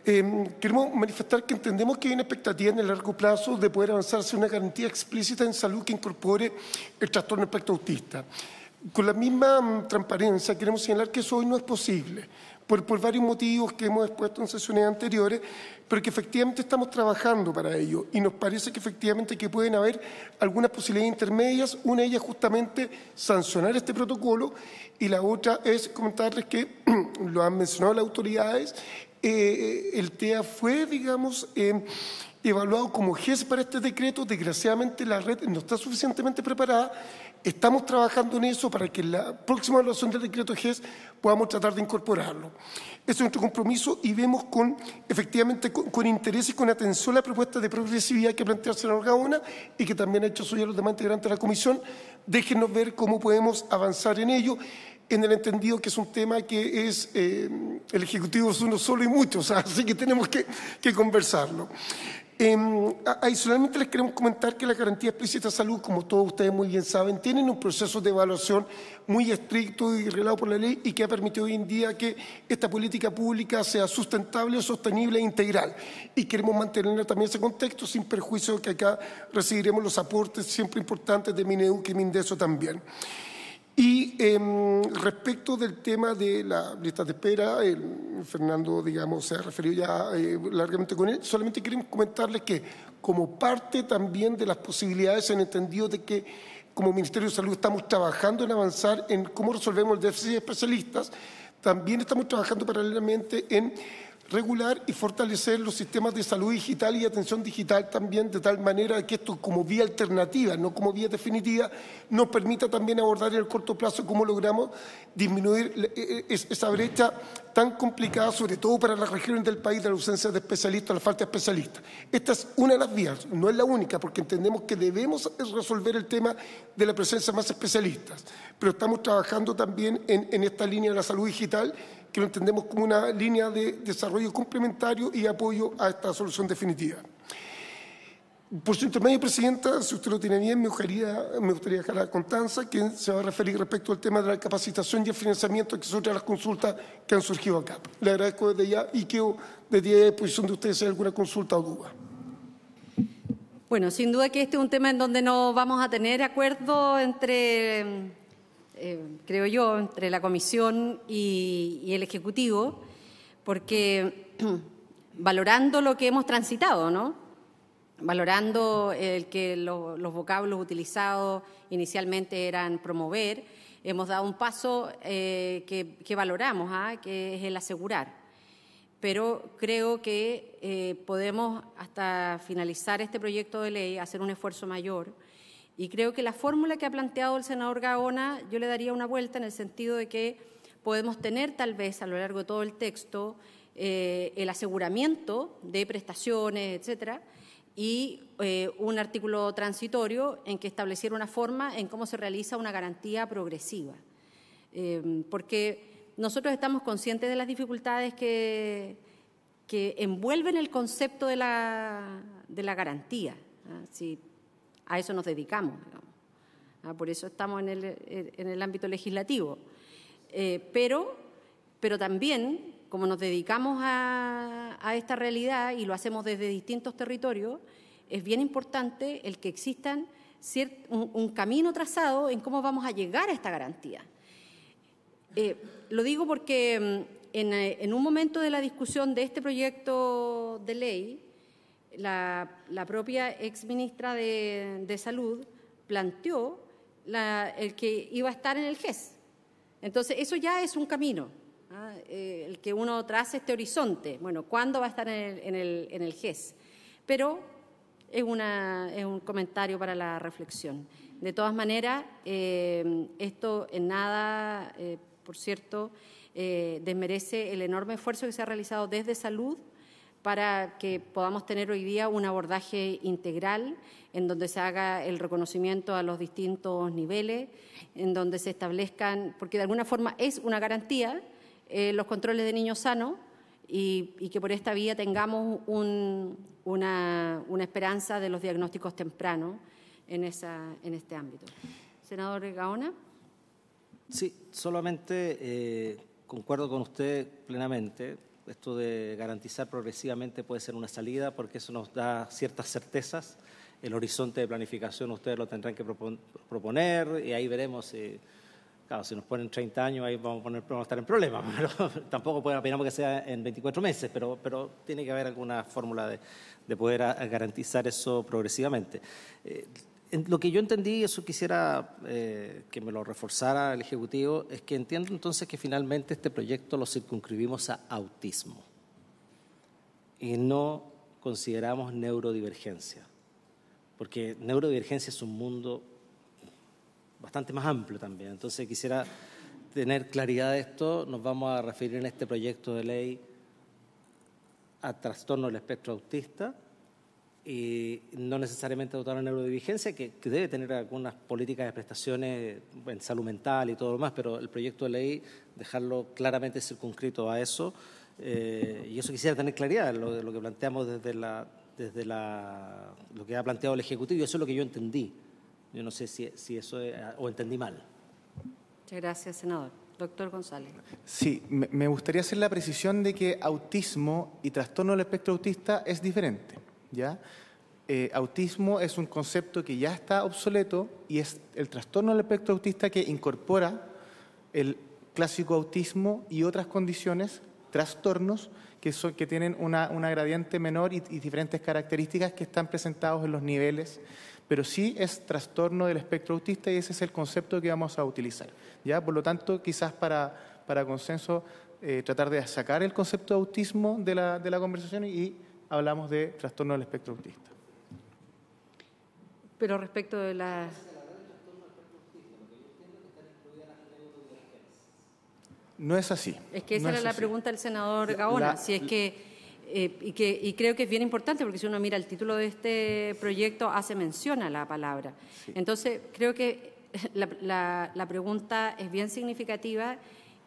em, queremos manifestar que entendemos que hay una expectativa en el largo plazo de poder avanzar hacia una garantía explícita en salud que incorpore el trastorno de espectro autista. Con la misma mm, transparencia queremos señalar que eso hoy no es posible por, varios motivos que hemos expuesto en sesiones anteriores, pero que efectivamente estamos trabajando para ello y nos parece que efectivamente que pueden haber algunas posibilidades intermedias, una de ellas justamente sancionar este protocolo y la otra es comentarles que lo han mencionado las autoridades eh, el TEA fue, digamos, em, evaluado como GES para este decreto. Desgraciadamente la red no está suficientemente preparada. Estamos trabajando en eso para que en la próxima evaluación del decreto GES podamos tratar de incorporarlo. Ese es nuestro compromiso y vemos con, efectivamente con, interés y con atención la propuesta de progresividad que plantea la senador y que también ha hecho suya los demás integrantes de la comisión. Déjenos ver cómo podemos avanzar en ello en el entendido que es un tema que es, eh, el Ejecutivo es uno solo y muchos, así que tenemos que, conversarlo. Eh, adicionalmente les queremos comentar que la garantía explícita de salud, como todos ustedes muy bien saben, tienen un proceso de evaluación muy estricto y reglado por la ley y que ha permitido hoy en día que esta política pública sea sustentable, sostenible e integral. Y queremos mantener también ese contexto sin perjuicio de que acá recibiremos los aportes siempre importantes de Mineduc y Mindeso también. Y em, respecto del tema de la lista de espera, Fernando, digamos, se ha referido ya eh, largamente con él, solamente queremos comentarles que como parte también de las posibilidades en entendido de que como Ministerio de Salud estamos trabajando en avanzar en cómo resolvemos el déficit de especialistas, también estamos trabajando paralelamente en regular y fortalecer los sistemas de salud digital y atención digital también, de tal manera que esto como vía alternativa, no como vía definitiva, nos permita también abordar en el corto plazo cómo logramos disminuir e, e, esa brecha tan complicada, sobre todo para las regiones del país, de la ausencia de especialistas, la falta de especialistas. Esta es una de las vías, no es la única, porque entendemos que debemos resolver el tema de la presencia de más especialistas, pero estamos trabajando también en, esta línea de la salud digital que lo entendemos como una línea de desarrollo complementario y apoyo a esta solución definitiva. Por su intermedio, Presidenta, si usted lo tiene bien, me gustaría, dejar a Constanza, quien se va a referir respecto al tema de la capacitación y el financiamiento, que son otras las consultas que han surgido acá. Le agradezco desde ya y que desde la disposición de ustedes si hay alguna consulta o duda. Bueno, sin duda que este es un tema en donde no vamos a tener acuerdo entre eh, creo yo, entre la Comisión y, el Ejecutivo, porque valorando lo que hemos transitado, ¿no? valorando el que los vocablos utilizados inicialmente eran promover, hemos dado un paso eh, que, valoramos, ¿ah? que es el asegurar. Pero creo que eh, podemos, hasta finalizar este proyecto de ley, hacer un esfuerzo mayor y creo que la fórmula que ha planteado el senador Gaona, yo le daría una vuelta en el sentido de que podemos tener tal vez a lo largo de todo el texto eh, el aseguramiento de prestaciones, etcétera, y eh, un artículo transitorio en que estableciera una forma en cómo se realiza una garantía progresiva. Em, porque nosotros estamos conscientes de las dificultades que, que envuelven el concepto de la, de la garantía. ¿ah? a eso nos dedicamos. Ah, por eso estamos en el, ámbito legislativo. Eh, pero, pero también, como nos dedicamos a, esta realidad y lo hacemos desde distintos territorios, es bien importante el que existan un, camino trazado en cómo vamos a llegar a esta garantía. Eh, lo digo porque mm, eh, en, un momento de la discusión de este proyecto de ley, la, propia ex ministra de, de Salud planteó el que iba a estar en el GES. Entonces, eso ya es un camino, ¿ah? eh, el que uno traza este horizonte. Bueno, ¿cuándo va a estar en el, en el, en el GES? Pero es, una, es, un comentario para la reflexión. De todas maneras, eh, esto en nada, eh, por cierto, desmerece el enorme esfuerzo que se ha realizado desde salud para que podamos tener hoy día un abordaje integral en donde se haga el reconocimiento a los distintos niveles, en donde se establezcan, porque de alguna forma es una garantía eh, los controles de niños sanos y, que por esta vía tengamos una, esperanza de los diagnósticos tempranos en, esa, en este ámbito. Senador Gaona. Sí, solamente eh, concuerdo con usted plenamente esto de garantizar progresivamente puede ser una salida porque eso nos da ciertas certezas. El horizonte de planificación ustedes lo tendrán que proponer y ahí veremos. si claro, si nos ponen 30 años ahí vamos a, poner, estar en problemas. Pero, tampoco esperamos que sea en 24 meses, pero, pero tiene que haber alguna fórmula de, de poder garantizar eso progresivamente. Eh, lo que yo entendí, y eso quisiera eh, que me lo reforzara el Ejecutivo, es que entiendo entonces que finalmente este proyecto lo circunscribimos a autismo y no consideramos neurodivergencia, porque neurodivergencia es un mundo bastante más amplio también. Entonces quisiera tener claridad de esto, nos vamos a referir en este proyecto de ley a trastorno del espectro autista y no necesariamente dotar una neurodivigencia, que, debe tener algunas políticas de prestaciones en salud mental y todo lo más, pero el proyecto de ley dejarlo claramente circunscrito a eso. Eh, y eso quisiera tener claridad, lo, lo que planteamos desde, la, desde la, lo que ha planteado el Ejecutivo, y eso es lo que yo entendí. Yo no sé si, si eso es, eh, o entendí mal. Muchas gracias, senador. Doctor González. Sí, me gustaría hacer la precisión de que autismo y trastorno del espectro autista es diferente. ¿ya? Eh, autismo es un concepto que ya está obsoleto y es el trastorno del espectro autista que incorpora el clásico autismo y otras condiciones, trastornos, que, son, que tienen una, una gradiente menor y, diferentes características que están presentados en los niveles, pero sí es trastorno del espectro autista y ese es el concepto que vamos a utilizar. ¿ya? Por lo tanto, quizás para, consenso, eh, tratar de sacar el concepto de autismo de la, de la conversación y hablamos de trastorno del espectro autista. Pero respecto de las... No es así. Es que esa era la pregunta del senador Gaona, si es que... Eh, y, que, creo que es bien importante porque si uno mira el título de este proyecto hace mención a la palabra. Entonces, creo que la, la, pregunta es bien significativa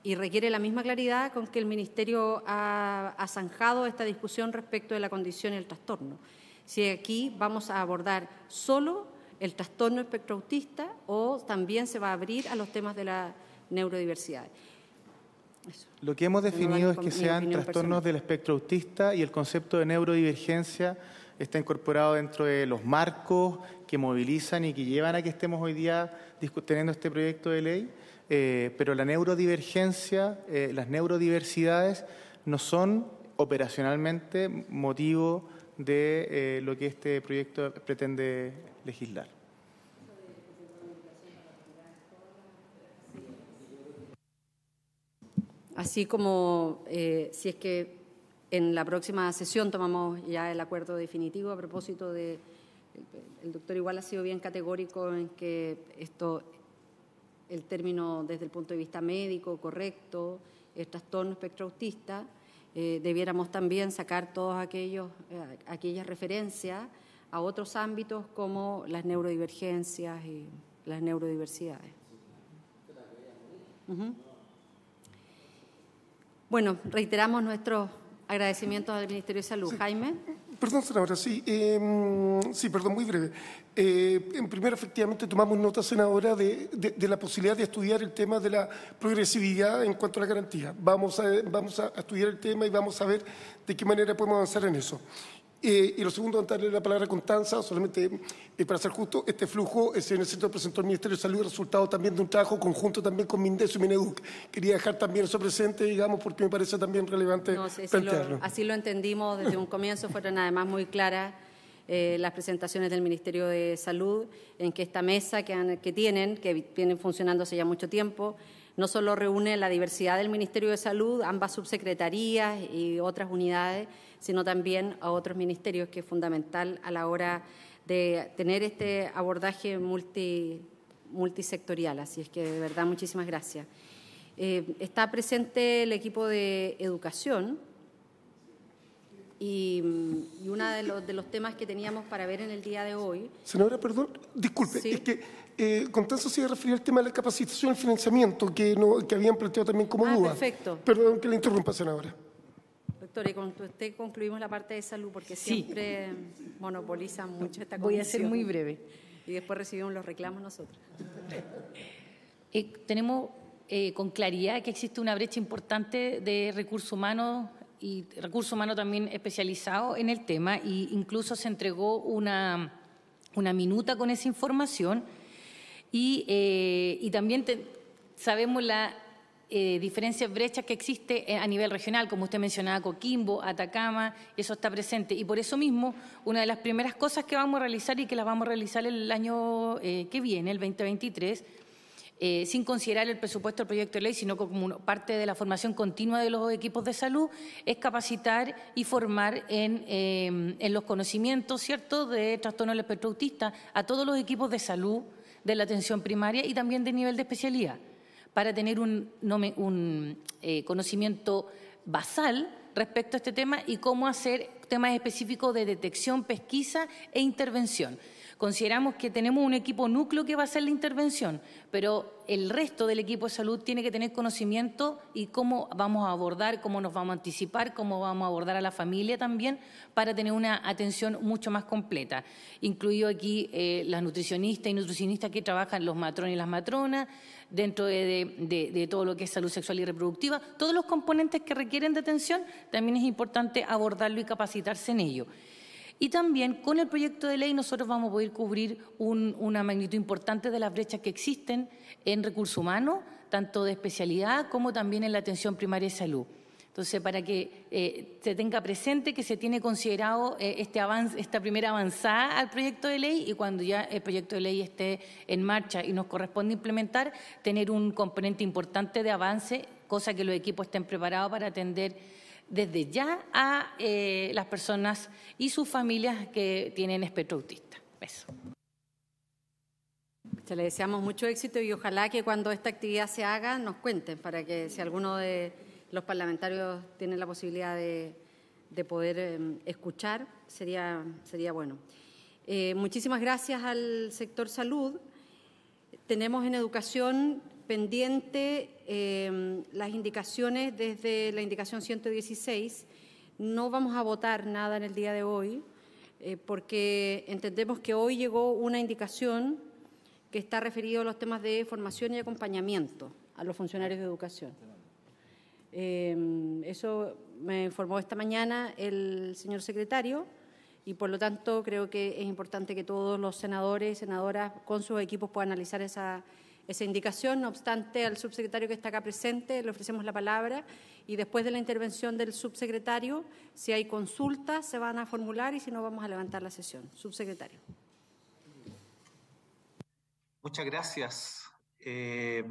y requiere la misma claridad con que el Ministerio ha, zanjado esta discusión respecto de la condición y el trastorno. Si aquí vamos a abordar solo el trastorno espectro autista o también se va a abrir a los temas de la neurodiversidad. Lo que hemos definido es que sean trastornos del espectro autista y el concepto de neurodivergencia está incorporado dentro de los marcos que movilizan y que llevan a que estemos hoy día teniendo este proyecto de ley. Eh, pero la neurodivergencia, eh, las neurodiversidades no son operacionalmente motivo de eh, lo que este proyecto pretende legislar. Así como si es que en la próxima sesión tomamos ya el acuerdo definitivo a propósito de el doctor igual ha sido bien categórico en que esto el término desde el punto de vista médico correcto, el trastorno espectro autista, eh, debiéramos también sacar todos aquellos, eh, aquellas referencias a otros ámbitos como las neurodivergencias y las neurodiversidades. Bueno, reiteramos nuestros agradecimientos al Ministerio de Salud. Jaime. Perdón, senadora, em, sí, perdón, muy breve. Eh, en primero, efectivamente, tomamos nota, senadora, de, de, la posibilidad de estudiar el tema de la progresividad en cuanto a la garantía. Vamos, a, vamos a, estudiar el tema y vamos a ver de qué manera podemos avanzar en eso. Eh, y lo segundo, antes de darle la palabra a Constanza, solamente eh, para ser justo, este flujo eh, es en el centro presentó el Ministerio de Salud, resultado también de un trabajo conjunto también con Mindes y Mineduc. Quería dejar también eso presente, digamos, porque me parece también relevante plantearlo. Así lo, así lo entendimos desde un comienzo, fueron además muy claras las presentaciones del Ministerio de Salud, en que esta mesa que, que tienen, que vienen funcionando hace ya mucho tiempo, no solo reúne la diversidad del Ministerio de Salud, ambas subsecretarías y otras unidades, sino también a otros ministerios, que es fundamental a la hora de tener este abordaje multisectorial. Así es que, de verdad, muchísimas gracias. Eh, está presente el equipo de educación y, uno de los, de los temas que teníamos para ver en el día de hoy. Señora, perdón, disculpe, es que eh, tanto se refiere al tema de la capacitación y el financiamiento que, habían planteado también como ah, duda. Perfecto. Perdón que le interrumpa, senadora. Doctora, y con usted concluimos la parte de salud porque siempre monopoliza mucho esta comisión. Voy a ser muy breve. Y después recibimos los reclamos nosotros. Eh, tenemos eh, con claridad que existe una brecha importante de recursos humanos y recursos humanos también especializados en el tema e incluso se entregó una, una minuta con esa información eh, y, también sabemos la eh, diferencias, brechas que existe eh, a nivel regional, como usted mencionaba, Coquimbo, Atacama, eso está presente. Y por eso mismo, una de las primeras cosas que vamos a realizar y que las vamos a realizar el año eh, que viene, el 2023, sin considerar el presupuesto del proyecto de ley, sino como parte de la formación continua de los equipos de salud, es capacitar y formar en, en los conocimientos, ¿cierto?, de trastorno del espectro autista a todos los equipos de salud de la atención primaria y también de nivel de especialidad, para tener un, eh, conocimiento basal respecto a este tema y cómo hacer temas específicos de detección, pesquisa e intervención. Consideramos que tenemos un equipo núcleo que va a hacer la intervención, pero el resto del equipo de salud tiene que tener conocimiento y cómo vamos a abordar, cómo nos vamos a anticipar, cómo vamos a abordar a la familia también para tener una atención mucho más completa. Incluido aquí eh, las nutricionistas y nutricionistas que trabajan los matrones y las matronas, dentro de, de, todo lo que es salud sexual y reproductiva, todos los componentes que requieren de atención, también es importante abordarlo y capacitarse en ello. Y también con el proyecto de ley nosotros vamos a poder cubrir una magnitud importante de las brechas que existen en recursos humanos, tanto de especialidad como también en la atención primaria y salud. Entonces, para que eh, se tenga presente que se tiene considerado eh, este avance, esta primera avanzada al proyecto de ley y cuando ya el proyecto de ley esté en marcha y nos corresponde implementar, tener un componente importante de avance, cosa que los equipos estén preparados para atender desde ya a eh, las personas y sus familias que tienen espectro autista. Eso. Le deseamos mucho éxito y ojalá que cuando esta actividad se haga nos cuenten para que si alguno de los parlamentarios tiene la posibilidad de, poder em, escuchar, sería, sería bueno. Eh, muchísimas gracias al sector salud. Tenemos en educación pendiente Em, las indicaciones desde la indicación 116. No vamos a votar nada en el día de hoy eh, porque entendemos que hoy llegó una indicación que está referida a los temas de formación y acompañamiento a los funcionarios de educación. Em, eso me informó esta mañana el señor secretario y por lo tanto creo que es importante que todos los senadores y senadoras con sus equipos puedan analizar esa esa indicación. No obstante, al subsecretario que está acá presente le ofrecemos la palabra y después de la intervención del subsecretario, si hay consultas, se van a formular y si no, vamos a levantar la sesión. Subsecretario. Muchas gracias. Eh,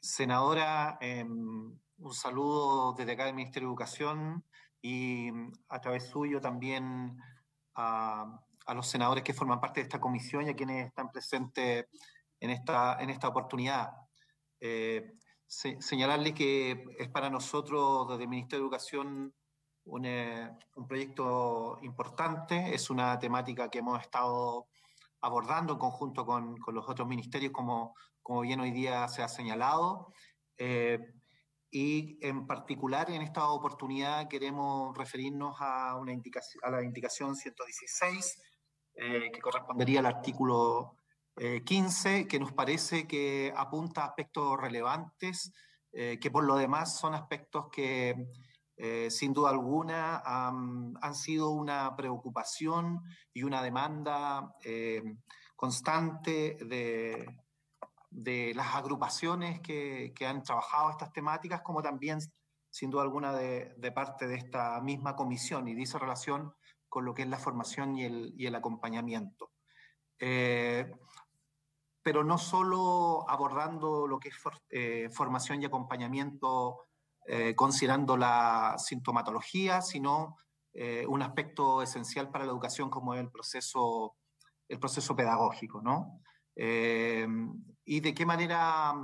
senadora, em, un saludo desde acá del Ministerio de Educación y a través suyo también a a los senadores que forman parte de esta comisión y a quienes están presentes en esta, en esta oportunidad. Eh, señalarles que es para nosotros, desde el Ministerio de Educación, eh, un, proyecto importante, es una temática que hemos estado abordando en conjunto con, con los otros ministerios, como, como bien hoy día se ha señalado. Eh, y en particular en esta oportunidad queremos referirnos a, una indicación, a la indicación 116 eh, que correspondería al artículo 15, eh, que nos parece que apunta a aspectos relevantes, eh, que por lo demás son aspectos que sin duda alguna han sido una preocupación y una demanda constante de, las agrupaciones que, han trabajado estas temáticas, como también, sin duda alguna, de, de, parte de esta misma comisión. Y dice relación con lo que es la formación y el, acompañamiento. Eh, pero no solo abordando lo que es eh, formación y acompañamiento eh, considerando la sintomatología, sino un aspecto esencial para la educación como es el proceso, pedagógico, y de qué manera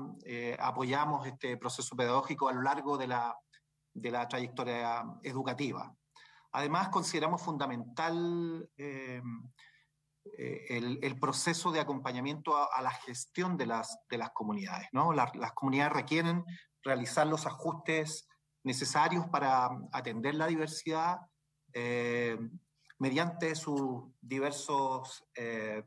apoyamos este proceso pedagógico a lo largo de la trayectoria educativa. Además, consideramos fundamental eh, eh, el, proceso de acompañamiento a, la gestión de las, comunidades. las comunidades requieren realizar los ajustes necesarios para atender la diversidad eh, mediante sus diversos em,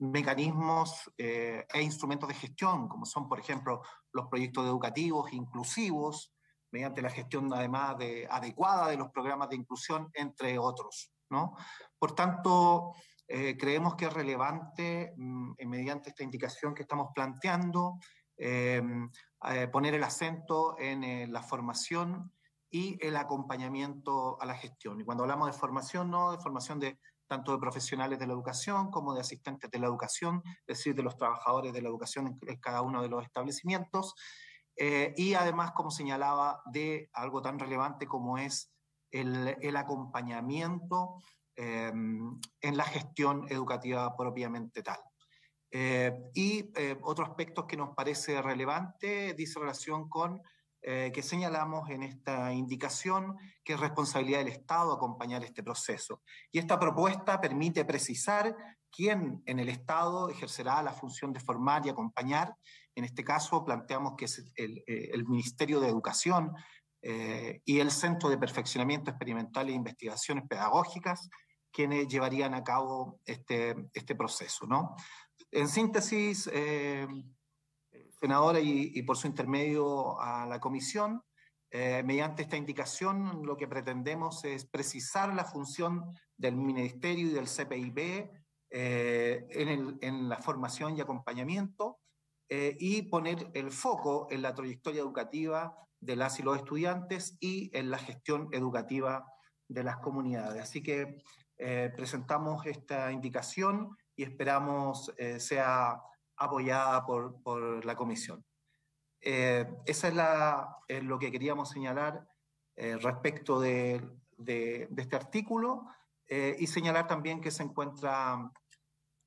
mecanismos e instrumentos de gestión, como son, por ejemplo, los proyectos educativos inclusivos, mediante la gestión además de, adecuada de los programas de inclusión, entre otros. ¿no? Por tanto, eh, creemos que es relevante, mm, mediante esta indicación que estamos planteando, em, eh, poner el acento en eh, la formación y el acompañamiento a la gestión. Y cuando hablamos de formación, no de formación de tanto de profesionales de la educación como de asistentes de la educación, es decir, de los trabajadores de la educación en cada uno de los establecimientos, eh, y además, como señalaba, de algo tan relevante como es el, acompañamiento eh, en la gestión educativa propiamente tal. Eh, y otro aspecto que nos parece relevante dice relación con que señalamos en esta indicación que es responsabilidad del Estado acompañar este proceso. Y esta propuesta permite precisar quién en el Estado ejercerá la función de formar y acompañar en este caso, planteamos que es el, Ministerio de Educación eh, y el Centro de Perfeccionamiento Experimental e Investigaciones Pedagógicas quienes llevarían a cabo este, este proceso. ¿no? En síntesis, eh, senadora, y, por su intermedio a la comisión, eh, mediante esta indicación lo que pretendemos es precisar la función del Ministerio y del CPIB en, en la formación y acompañamiento eh, y poner el foco en la trayectoria educativa de las y los estudiantes y en la gestión educativa de las comunidades. Así que eh, presentamos esta indicación y esperamos eh, sea apoyada por, la comisión. esa es, lo que queríamos señalar respecto de, este artículo y señalar también que se encuentra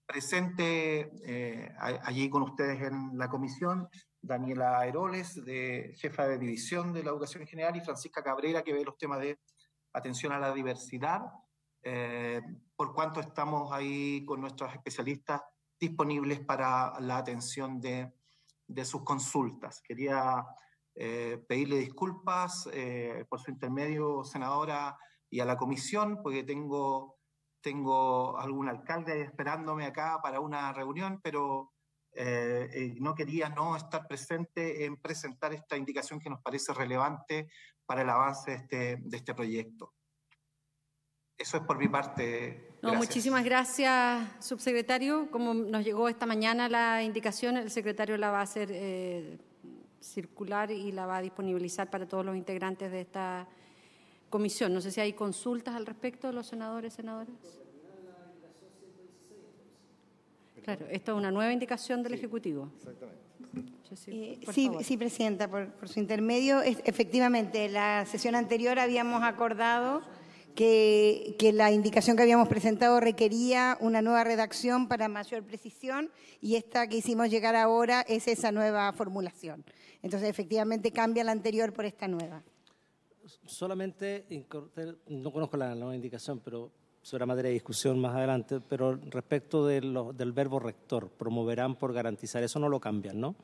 presente eh, allí con ustedes en la comisión, Daniela Aeroles, de jefa de división de la educación general, y Francisca Cabrera, que ve los temas de atención a la diversidad, eh, por cuanto estamos ahí con nuestros especialistas disponibles para la atención de, sus consultas. Quería eh, pedirle disculpas por su intermedio, senadora, y a la comisión, porque tengo tengo algún alcalde esperándome acá para una reunión, pero eh, eh, no quería no estar presente en presentar esta indicación que nos parece relevante para el avance de este, de este proyecto. Eso es por mi parte. muchísimas gracias, subsecretario. Como nos llegó esta mañana la indicación, el secretario la va a hacer eh, circular y la va a disponibilizar para todos los integrantes de esta comisión. No sé si hay consultas al respecto de los senadores, senadoras. Claro, esto es una nueva indicación del Ejecutivo. Exactamente. Eh, sí, Presidenta, por, su intermedio. Es, efectivamente, la sesión anterior habíamos acordado que, la indicación que habíamos presentado requería una nueva redacción para mayor precisión y esta que hicimos llegar ahora es esa nueva formulación. Entonces, efectivamente, cambia la anterior por esta nueva solamente, no conozco la nueva indicación, pero será materia de discusión más adelante, pero respecto del verbo rector, promoverán por garantizar, eso no lo cambian, ¿no?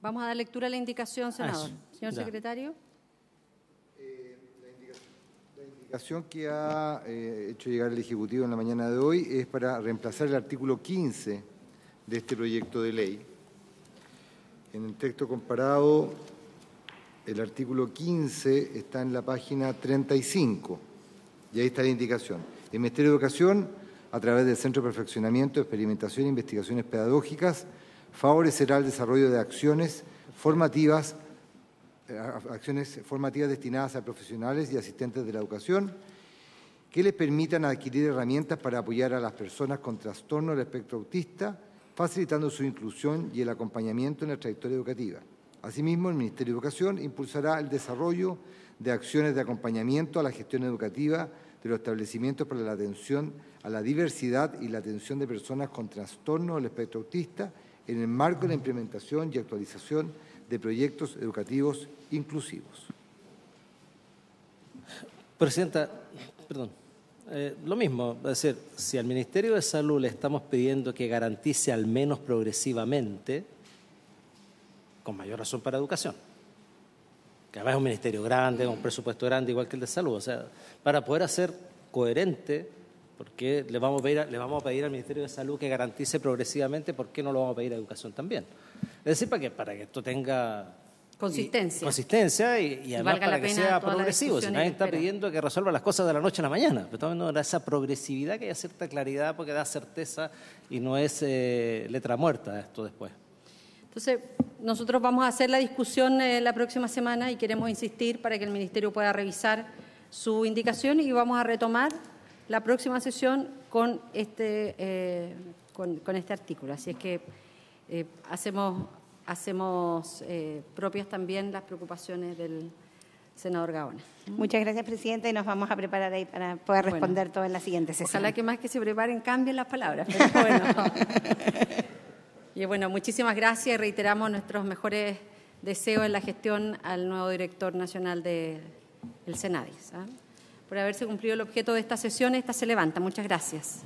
Vamos a dar lectura a la indicación, ah, senador. Señor secretario. Eh, la, indicación, que ha eh, hecho llegar el Ejecutivo en la mañana de hoy es para reemplazar el artículo 15 de este proyecto de ley. En el texto comparado el artículo 15 está en la página 35 y ahí está la indicación. El Ministerio de Educación, a través del Centro de Perfeccionamiento, Experimentación e Investigaciones Pedagógicas, favorecerá el desarrollo de acciones formativas, eh, acciones formativas destinadas a profesionales y asistentes de la educación que les permitan adquirir herramientas para apoyar a las personas con trastorno del espectro autista, facilitando su inclusión y el acompañamiento en la trayectoria educativa. Asimismo, el Ministerio de Educación impulsará el desarrollo de acciones de acompañamiento a la gestión educativa de los establecimientos para la atención a la diversidad y la atención de personas con trastorno del espectro autista en el marco de la implementación y actualización de proyectos educativos inclusivos. Presidenta, perdón, eh, lo mismo, es decir, si al Ministerio de Salud le estamos pidiendo que garantice al menos progresivamente, con mayor razón para educación. Que además es un ministerio grande, con un presupuesto grande, igual que el de salud. O sea, para poder hacer coherente, porque le vamos a pedir, le vamos a pedir al Ministerio de Salud que garantice progresivamente, ¿por qué no lo vamos a pedir a educación también? Es decir, para que, para que esto tenga Consistencia. Y, consistencia y, además para que sea progresivo. Si nadie está pidiendo que resuelva las cosas de la noche a la mañana. Pero estamos viendo esa progresividad que haya cierta claridad porque da certeza y no es eh, letra muerta esto después. Entonces, nosotros vamos a hacer la discusión eh, la próxima semana y queremos insistir para que el Ministerio pueda revisar su indicación y vamos a retomar la próxima sesión con este, eh, con, este artículo. Así es que eh, hacemos, hacemos propias también las preocupaciones del senador Gaona. Muchas gracias, presidente, y nos vamos a preparar ahí para poder responder todo en la siguiente sesión. Ojalá que más que se preparen cambien las palabras, Y bueno, muchísimas gracias y reiteramos nuestros mejores deseos en la gestión al nuevo director nacional del de, SENADIS. ¿ah? Por haberse cumplido el objeto de esta sesión, esta se levanta. Muchas gracias.